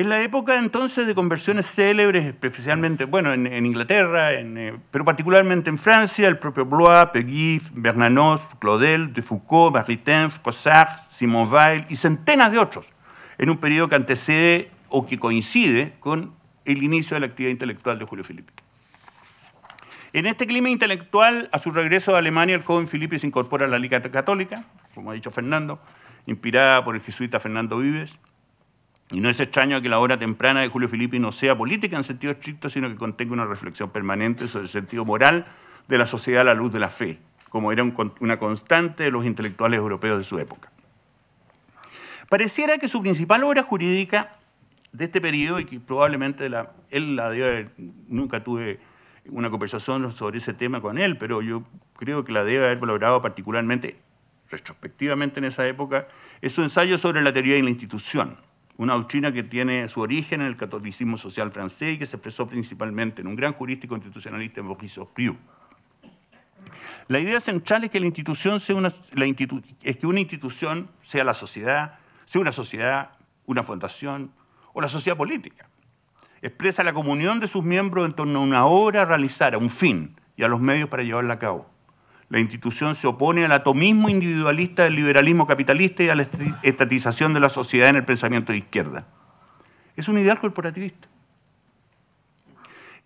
En la época entonces de conversiones célebres, especialmente, bueno, en, Inglaterra, eh, pero particularmente en Francia, el propio Blois, Pegui, Bernanos, Claudel, de Foucault, Maritain, Froissart, Simon Weil y centenas de otros, en un periodo que antecede o que coincide con el inicio de la actividad intelectual de Julio Felipe. En este clima intelectual, a su regreso a Alemania, el joven Felipe se incorpora a la Liga Católica, como ha dicho Fernando, inspirada por el jesuita Fernando Vives, y no es extraño que la obra temprana de Julio Filippi no sea política en sentido estricto, sino que contenga una reflexión permanente sobre el sentido moral de la sociedad a la luz de la fe, como era una constante de los intelectuales europeos de su época. Pareciera que su principal obra jurídica de este periodo, y que probablemente él la debe haber, nunca tuve una conversación sobre ese tema con él, pero yo creo que la debe haber valorado particularmente, retrospectivamente en esa época, es su ensayo sobre la teoría y la institución, una doctrina que tiene su origen en el catolicismo social francés y que se expresó principalmente en un gran jurista institucionalista constitucionalista, Maurice Priou. La idea central es que, la institución sea una, la es que una institución sea la sociedad, sea una sociedad, una fundación o la sociedad política. Expresa la comunión de sus miembros en torno a una obra a realizar, a un fin y a los medios para llevarla a cabo. La institución se opone al atomismo individualista del liberalismo capitalista y a la estatización de la sociedad en el pensamiento de izquierda. Es un ideal corporativista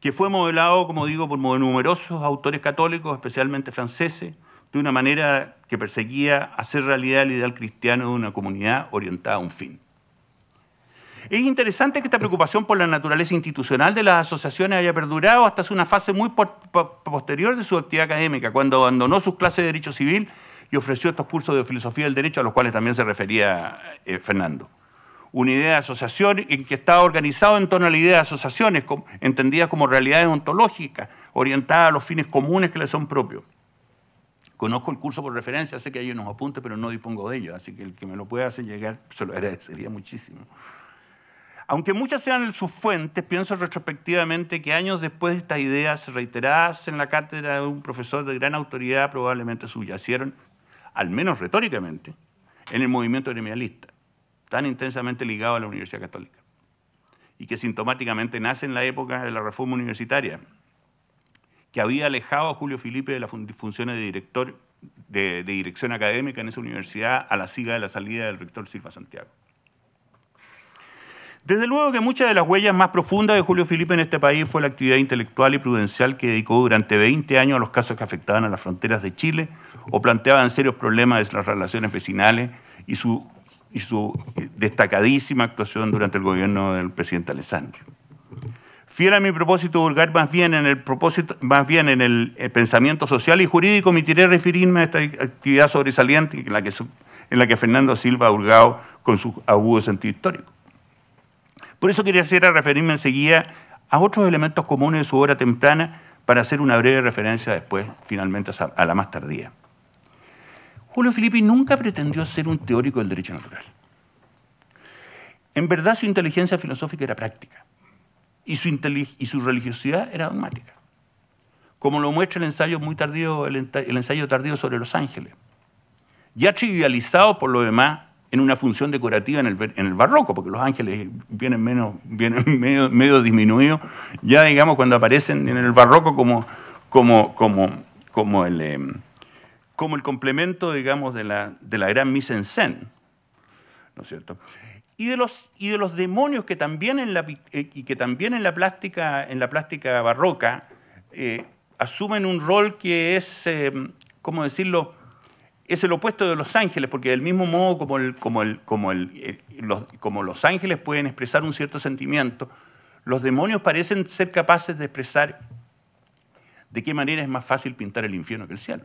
que fue modelado, como digo, por numerosos autores católicos, especialmente franceses, de una manera que perseguía hacer realidad el ideal cristiano de una comunidad orientada a un fin. Es interesante que esta preocupación por la naturaleza institucional de las asociaciones haya perdurado hasta una fase muy posterior de su actividad académica, cuando abandonó sus clases de Derecho Civil y ofreció estos cursos de filosofía del derecho a los cuales también se refería eh, Fernando. Una idea de asociación en que estaba organizado en torno a la idea de asociaciones, entendidas como realidades ontológicas, orientadas a los fines comunes que le son propios. Conozco el curso por referencia, sé que hay unos apuntes, pero no dispongo de ellos, así que el que me lo pueda hacer llegar se lo agradecería muchísimo. Aunque muchas sean sus fuentes, pienso retrospectivamente que años después de estas ideas reiteradas en la cátedra de un profesor de gran autoridad probablemente subyacieron, al menos retóricamente, en el movimiento gremialista, tan intensamente ligado a la Universidad Católica, y que sintomáticamente nace en la época de la reforma universitaria, que había alejado a Julio Felipe de las funciones de director de, de dirección académica en esa universidad a la siga de la salida del rector Silva Santiago. Desde luego que muchas de las huellas más profundas de Julio Felipe en este país fue la actividad intelectual y prudencial que dedicó durante 20 años a los casos que afectaban a las fronteras de Chile o planteaban serios problemas de las relaciones vecinales y su, eh, destacadísima actuación durante el gobierno del presidente Alessandro. Fiel a mi propósito de más bien en el propósito, más bien en el, pensamiento social y jurídico, me tiré a referirme a esta actividad sobresaliente en la que, en la que Fernando Silva ha hurgado con su agudo sentido histórico. Por eso quería hacer a referirme enseguida a otros elementos comunes de su obra temprana para hacer una breve referencia después, finalmente, a la más tardía. Julio Filippi nunca pretendió ser un teórico del derecho natural. En verdad su inteligencia filosófica era práctica y su, religiosidad era dogmática, como lo muestra el ensayo, muy tardío, el ensayo tardío sobre los ángeles, ya trivializado por lo demás en una función decorativa en el, barroco, porque los ángeles vienen, menos, vienen medio, disminuidos, ya digamos cuando aparecen en el barroco como, como, como, como, el, eh, como el complemento, digamos, de la, gran mise en scène, ¿no es cierto? Y de, los, y de los demonios que también en la, eh, y que también en la, plástica, en la plástica barroca eh, asumen un rol que es, ¿cómo decirlo?, es el opuesto de los ángeles, porque del mismo modo eh, como, los, ángeles pueden expresar un cierto sentimiento, los demonios parecen ser capaces de expresar de qué manera es más fácil pintar el infierno que el cielo.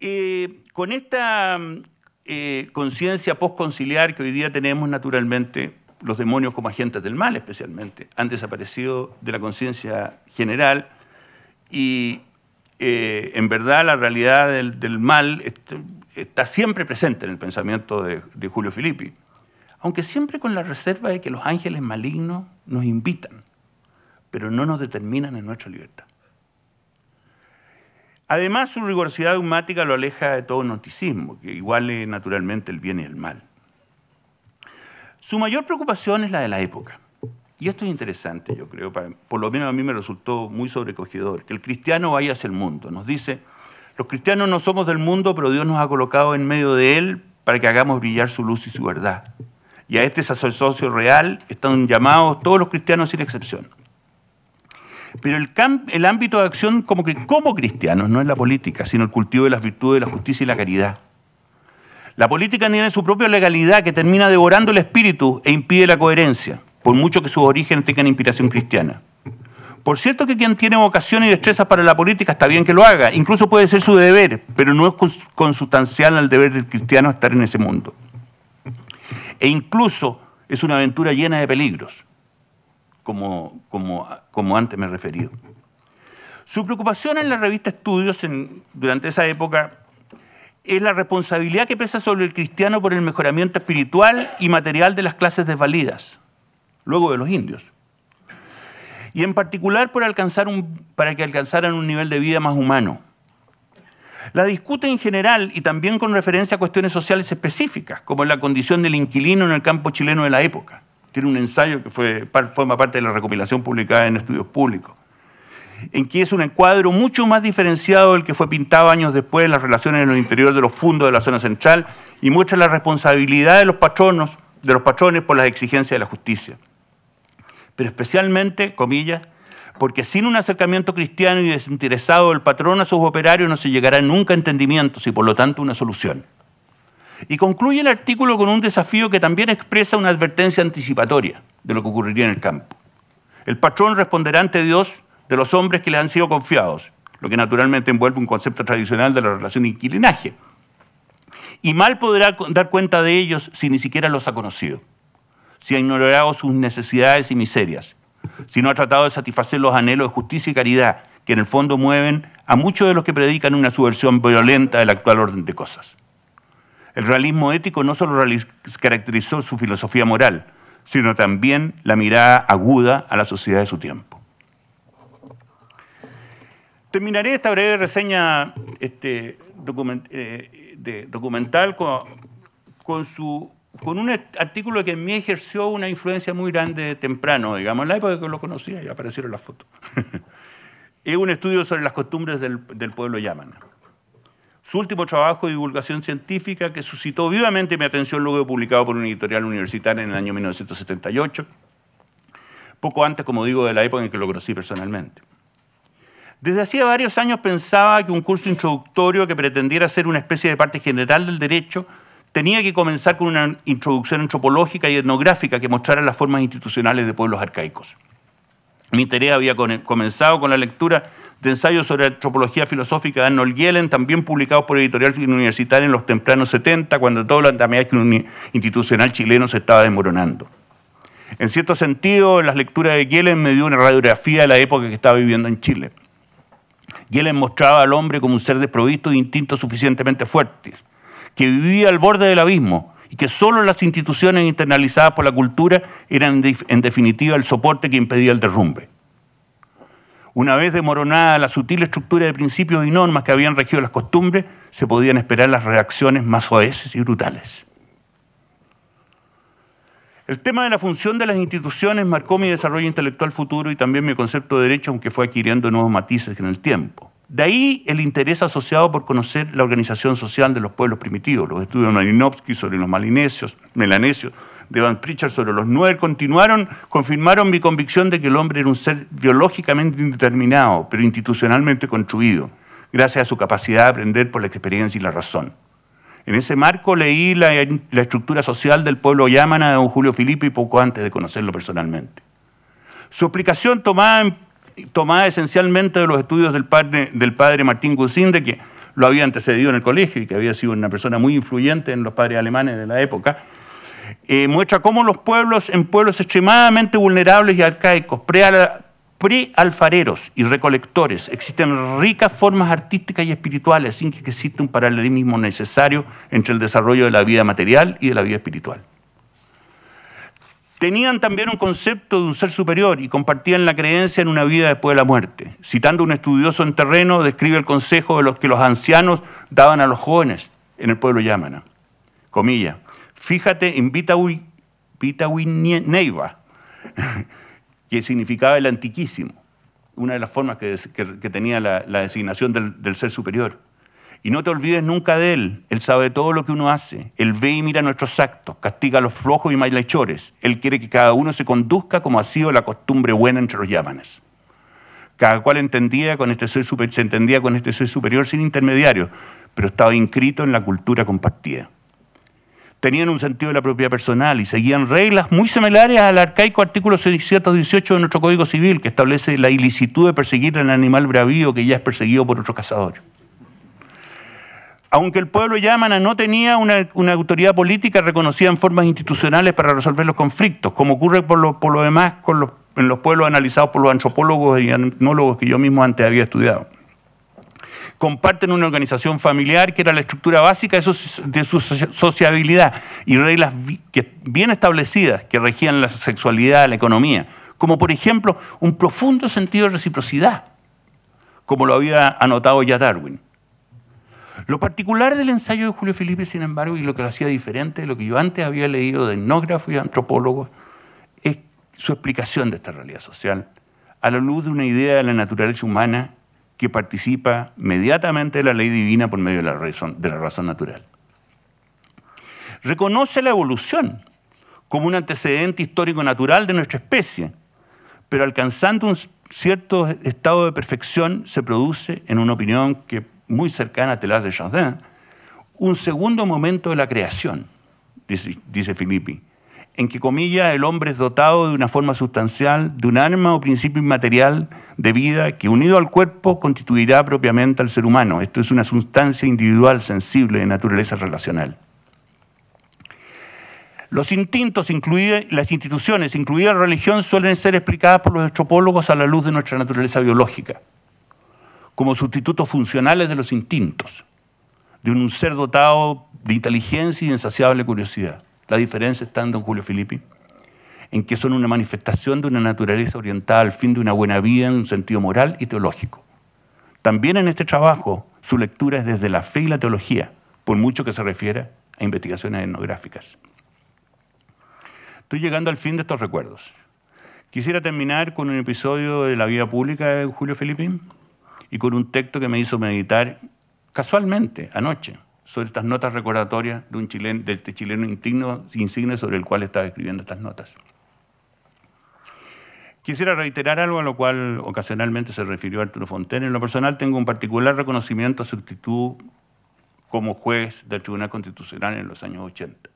Eh, con esta eh, conciencia conciencia postconciliar que hoy día tenemos naturalmente, los demonios como agentes del mal especialmente, han desaparecido de la conciencia general y, eh, en verdad la realidad del, mal está, siempre presente en el pensamiento de, Julio Filippi, aunque siempre con la reserva de que los ángeles malignos nos invitan, pero no nos determinan en nuestra libertad. Además, su rigorosidad dogmática lo aleja de todo noticismo, que iguale naturalmente el bien y el mal. Su mayor preocupación es la de la época. Y esto es interesante, yo creo, por lo menos a mí me resultó muy sobrecogedor, que el cristiano vaya hacia el mundo. Nos dice, los cristianos no somos del mundo, pero Dios nos ha colocado en medio de él para que hagamos brillar su luz y su verdad. Y a este socio real están llamados todos los cristianos sin excepción. Pero el, el ámbito de acción como, como cristianos no es la política, sino el cultivo de las virtudes, la justicia y la caridad. La política tiene su propia legalidad que termina devorando el espíritu e impide la coherencia por mucho que sus orígenes tengan inspiración cristiana. Por cierto que quien tiene vocación y destrezas para la política está bien que lo haga, incluso puede ser su deber, pero no es consustancial al deber del cristiano estar en ese mundo. E incluso es una aventura llena de peligros, como, antes me he referido. Su preocupación en la revista Estudios durante esa época es la responsabilidad que pesa sobre el cristiano por el mejoramiento espiritual y material de las clases desvalidas luego de los indios. Y en particular por alcanzar un, para que alcanzaran un nivel de vida más humano. La discute en general y también con referencia a cuestiones sociales específicas, como la condición del inquilino en el campo chileno de la época. Tiene un ensayo que fue, forma parte de la recopilación publicada en Estudios Públicos, en que es un encuadro mucho más diferenciado del que fue pintado años después en las relaciones en el interior de los fundos de la zona central y muestra la responsabilidad de los patronos, de los patrones por las exigencias de la justicia pero especialmente, comillas, porque sin un acercamiento cristiano y desinteresado del patrón a sus operarios no se llegará nunca a entendimientos y por lo tanto una solución. Y concluye el artículo con un desafío que también expresa una advertencia anticipatoria de lo que ocurriría en el campo. El patrón responderá ante Dios de los hombres que le han sido confiados, lo que naturalmente envuelve un concepto tradicional de la relación inquilinaje. Y mal podrá dar cuenta de ellos si ni siquiera los ha conocido si ha ignorado sus necesidades y miserias, si no ha tratado de satisfacer los anhelos de justicia y caridad que en el fondo mueven a muchos de los que predican una subversión violenta del actual orden de cosas. El realismo ético no solo caracterizó su filosofía moral, sino también la mirada aguda a la sociedad de su tiempo. Terminaré esta breve reseña este, eh, documental con, su con un artículo que en mí ejerció una influencia muy grande temprano, digamos, en la época que lo conocía y aparecieron las fotos. es un estudio sobre las costumbres del, pueblo yamana. Su último trabajo de divulgación científica, que suscitó vivamente mi atención luego publicado por una editorial universitaria en el año 1978, poco antes, como digo, de la época en que lo conocí personalmente. Desde hacía varios años pensaba que un curso introductorio que pretendiera ser una especie de parte general del derecho tenía que comenzar con una introducción antropológica y etnográfica que mostrara las formas institucionales de pueblos arcaicos. Mi interés había comenzado con la lectura de ensayos sobre antropología filosófica de Arnold Gielen, también publicados por Editorial Universitaria en los tempranos 70, cuando todo el andamiaje institucional chileno se estaba desmoronando. En cierto sentido, las lecturas de Gielen me dio una radiografía de la época que estaba viviendo en Chile. Gielen mostraba al hombre como un ser desprovisto de instintos suficientemente fuertes, que vivía al borde del abismo y que solo las instituciones internalizadas por la cultura eran en definitiva el soporte que impedía el derrumbe. Una vez demoronada la sutil estructura de principios y normas que habían regido las costumbres, se podían esperar las reacciones más soeces y brutales. El tema de la función de las instituciones marcó mi desarrollo intelectual futuro y también mi concepto de derecho, aunque fue adquiriendo nuevos matices en el tiempo. De ahí el interés asociado por conocer la organización social de los pueblos primitivos, los estudios de Malinowski sobre los malinesios, melanesios, de Van Pritchard sobre los Nuer continuaron, confirmaron mi convicción de que el hombre era un ser biológicamente indeterminado, pero institucionalmente construido, gracias a su capacidad de aprender por la experiencia y la razón. En ese marco leí la, estructura social del pueblo Yamana de don Julio Felipe poco antes de conocerlo personalmente. Su aplicación tomada en tomada esencialmente de los estudios del padre, del padre Martín Gusinde, que lo había antecedido en el colegio y que había sido una persona muy influyente en los padres alemanes de la época, eh, muestra cómo los pueblos, en pueblos extremadamente vulnerables y arcaicos, pre-alfareros y recolectores, existen ricas formas artísticas y espirituales, sin que exista un paralelismo necesario entre el desarrollo de la vida material y de la vida espiritual tenían también un concepto de un ser superior y compartían la creencia en una vida después de la muerte. Citando un estudioso en terreno, describe el consejo de los que los ancianos daban a los jóvenes en el pueblo Yamana. Comilla, fíjate en Vitawi, Neiva, que significaba el antiquísimo, una de las formas que, tenía la, designación del ser superior. Y no te olvides nunca de Él. Él sabe todo lo que uno hace. Él ve y mira nuestros actos, castiga a los flojos y malhechores. Él quiere que cada uno se conduzca como ha sido la costumbre buena entre los llamanes. Cada cual entendía con este ser se entendía con este ser superior sin intermediario, pero estaba inscrito en la cultura compartida. Tenían un sentido de la propiedad personal y seguían reglas muy similares al arcaico artículo 618 de nuestro Código Civil, que establece la ilicitud de perseguir al animal bravío que ya es perseguido por otro cazador aunque el pueblo Yamana no tenía una, autoridad política reconocida en formas institucionales para resolver los conflictos, como ocurre por lo, demás los, en los pueblos analizados por los antropólogos y etnólogos que yo mismo antes había estudiado comparten una organización familiar que era la estructura básica de su, sociabilidad y reglas bien establecidas que regían la sexualidad, la economía, como por ejemplo un profundo sentido de reciprocidad, como lo había anotado ya Darwin. Lo particular del ensayo de Julio Felipe, sin embargo, y lo que lo hacía diferente de lo que yo antes había leído de etnógrafos y antropólogos, es su explicación de esta realidad social, a la luz de una idea de la naturaleza humana que participa inmediatamente de la ley divina por medio de la razón, de la razón natural. Reconoce la evolución como un antecedente histórico natural de nuestra especie, pero alcanzando un cierto estado de perfección se produce, en una opinión que muy cercana a Telar de Jardin, un segundo momento de la creación, dice, Filippi, en que, comilla, el hombre es dotado de una forma sustancial, de un alma o principio inmaterial de vida que, unido al cuerpo, constituirá propiamente al ser humano. Esto es una sustancia individual, sensible, de naturaleza relacional. Los instintos, incluidas las instituciones, incluida la religión, suelen ser explicadas por los antropólogos a la luz de nuestra naturaleza biológica como sustitutos funcionales de los instintos, de un ser dotado de inteligencia y insaciable curiosidad. La diferencia está en Julio Filippi, en que son una manifestación de una naturaleza orientada al fin de una buena vida en un sentido moral y teológico. También en este trabajo, su lectura es desde la fe y la teología, por mucho que se refiera a investigaciones etnográficas. Estoy llegando al fin de estos recuerdos. Quisiera terminar con un episodio de la vida pública de Julio Filippi, y con un texto que me hizo meditar casualmente anoche sobre estas notas recordatorias de un chileno, de este chileno insigne sobre el cual estaba escribiendo estas notas. Quisiera reiterar algo a lo cual ocasionalmente se refirió Arturo Fontaine. En lo personal tengo un particular reconocimiento a su actitud como juez del Tribunal Constitucional en los años 80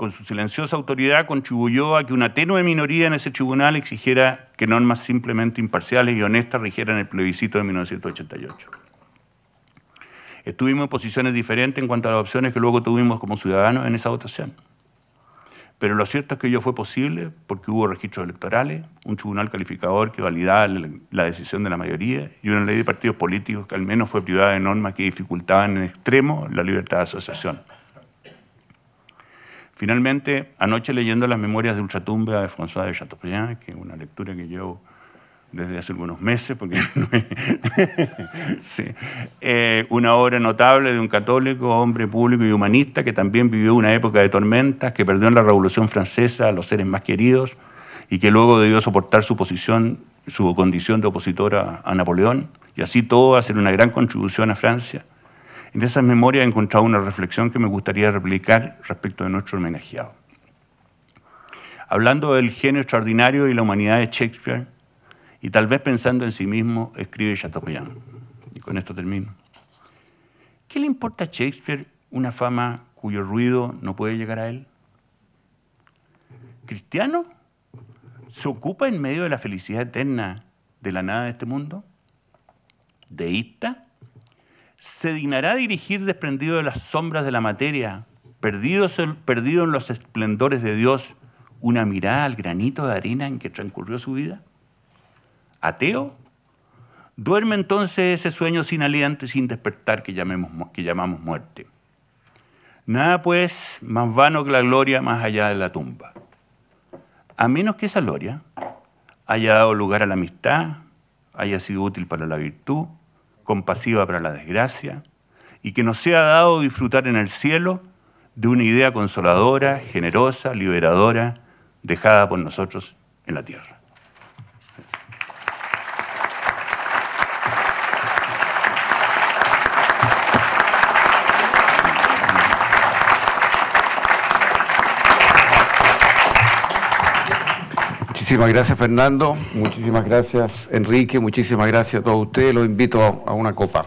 con su silenciosa autoridad, contribuyó a que una tenue minoría en ese tribunal exigiera que normas simplemente imparciales y honestas rigieran el plebiscito de 1988. Estuvimos en posiciones diferentes en cuanto a las opciones que luego tuvimos como ciudadanos en esa votación. Pero lo cierto es que ello fue posible porque hubo registros electorales, un tribunal calificador que validaba la decisión de la mayoría y una ley de partidos políticos que al menos fue privada de normas que dificultaban en extremo la libertad de asociación. Finalmente, anoche leyendo las memorias de Ultratumba de François de Chateaubriand, que es una lectura que llevo desde hace algunos meses, porque eh, una obra notable de un católico, hombre público y humanista que también vivió una época de tormentas, que perdió en la Revolución Francesa a los seres más queridos y que luego debió soportar su posición, su condición de opositora a Napoleón, y así todo hacer una gran contribución a Francia en esas memorias he encontrado una reflexión que me gustaría replicar respecto de nuestro homenajeado. Hablando del genio extraordinario y la humanidad de Shakespeare, y tal vez pensando en sí mismo, escribe Chateaubriand. Y con esto termino. ¿Qué le importa a Shakespeare una fama cuyo ruido no puede llegar a él? ¿Cristiano? ¿Se ocupa en medio de la felicidad eterna de la nada de este mundo? ¿Deísta? ¿Se dignará dirigir desprendido de las sombras de la materia, perdido, en los esplendores de Dios, una mirada al granito de arena en que transcurrió su vida? ¿Ateo? Duerme entonces ese sueño sin aliento y sin despertar que, llamemos, que llamamos muerte. Nada pues más vano que la gloria más allá de la tumba. A menos que esa gloria haya dado lugar a la amistad, haya sido útil para la virtud, compasiva para la desgracia, y que nos sea dado disfrutar en el cielo de una idea consoladora, generosa, liberadora, dejada por nosotros en la tierra. Muchísimas gracias Fernando, muchísimas gracias Enrique, muchísimas gracias a todos ustedes, los invito a una copa.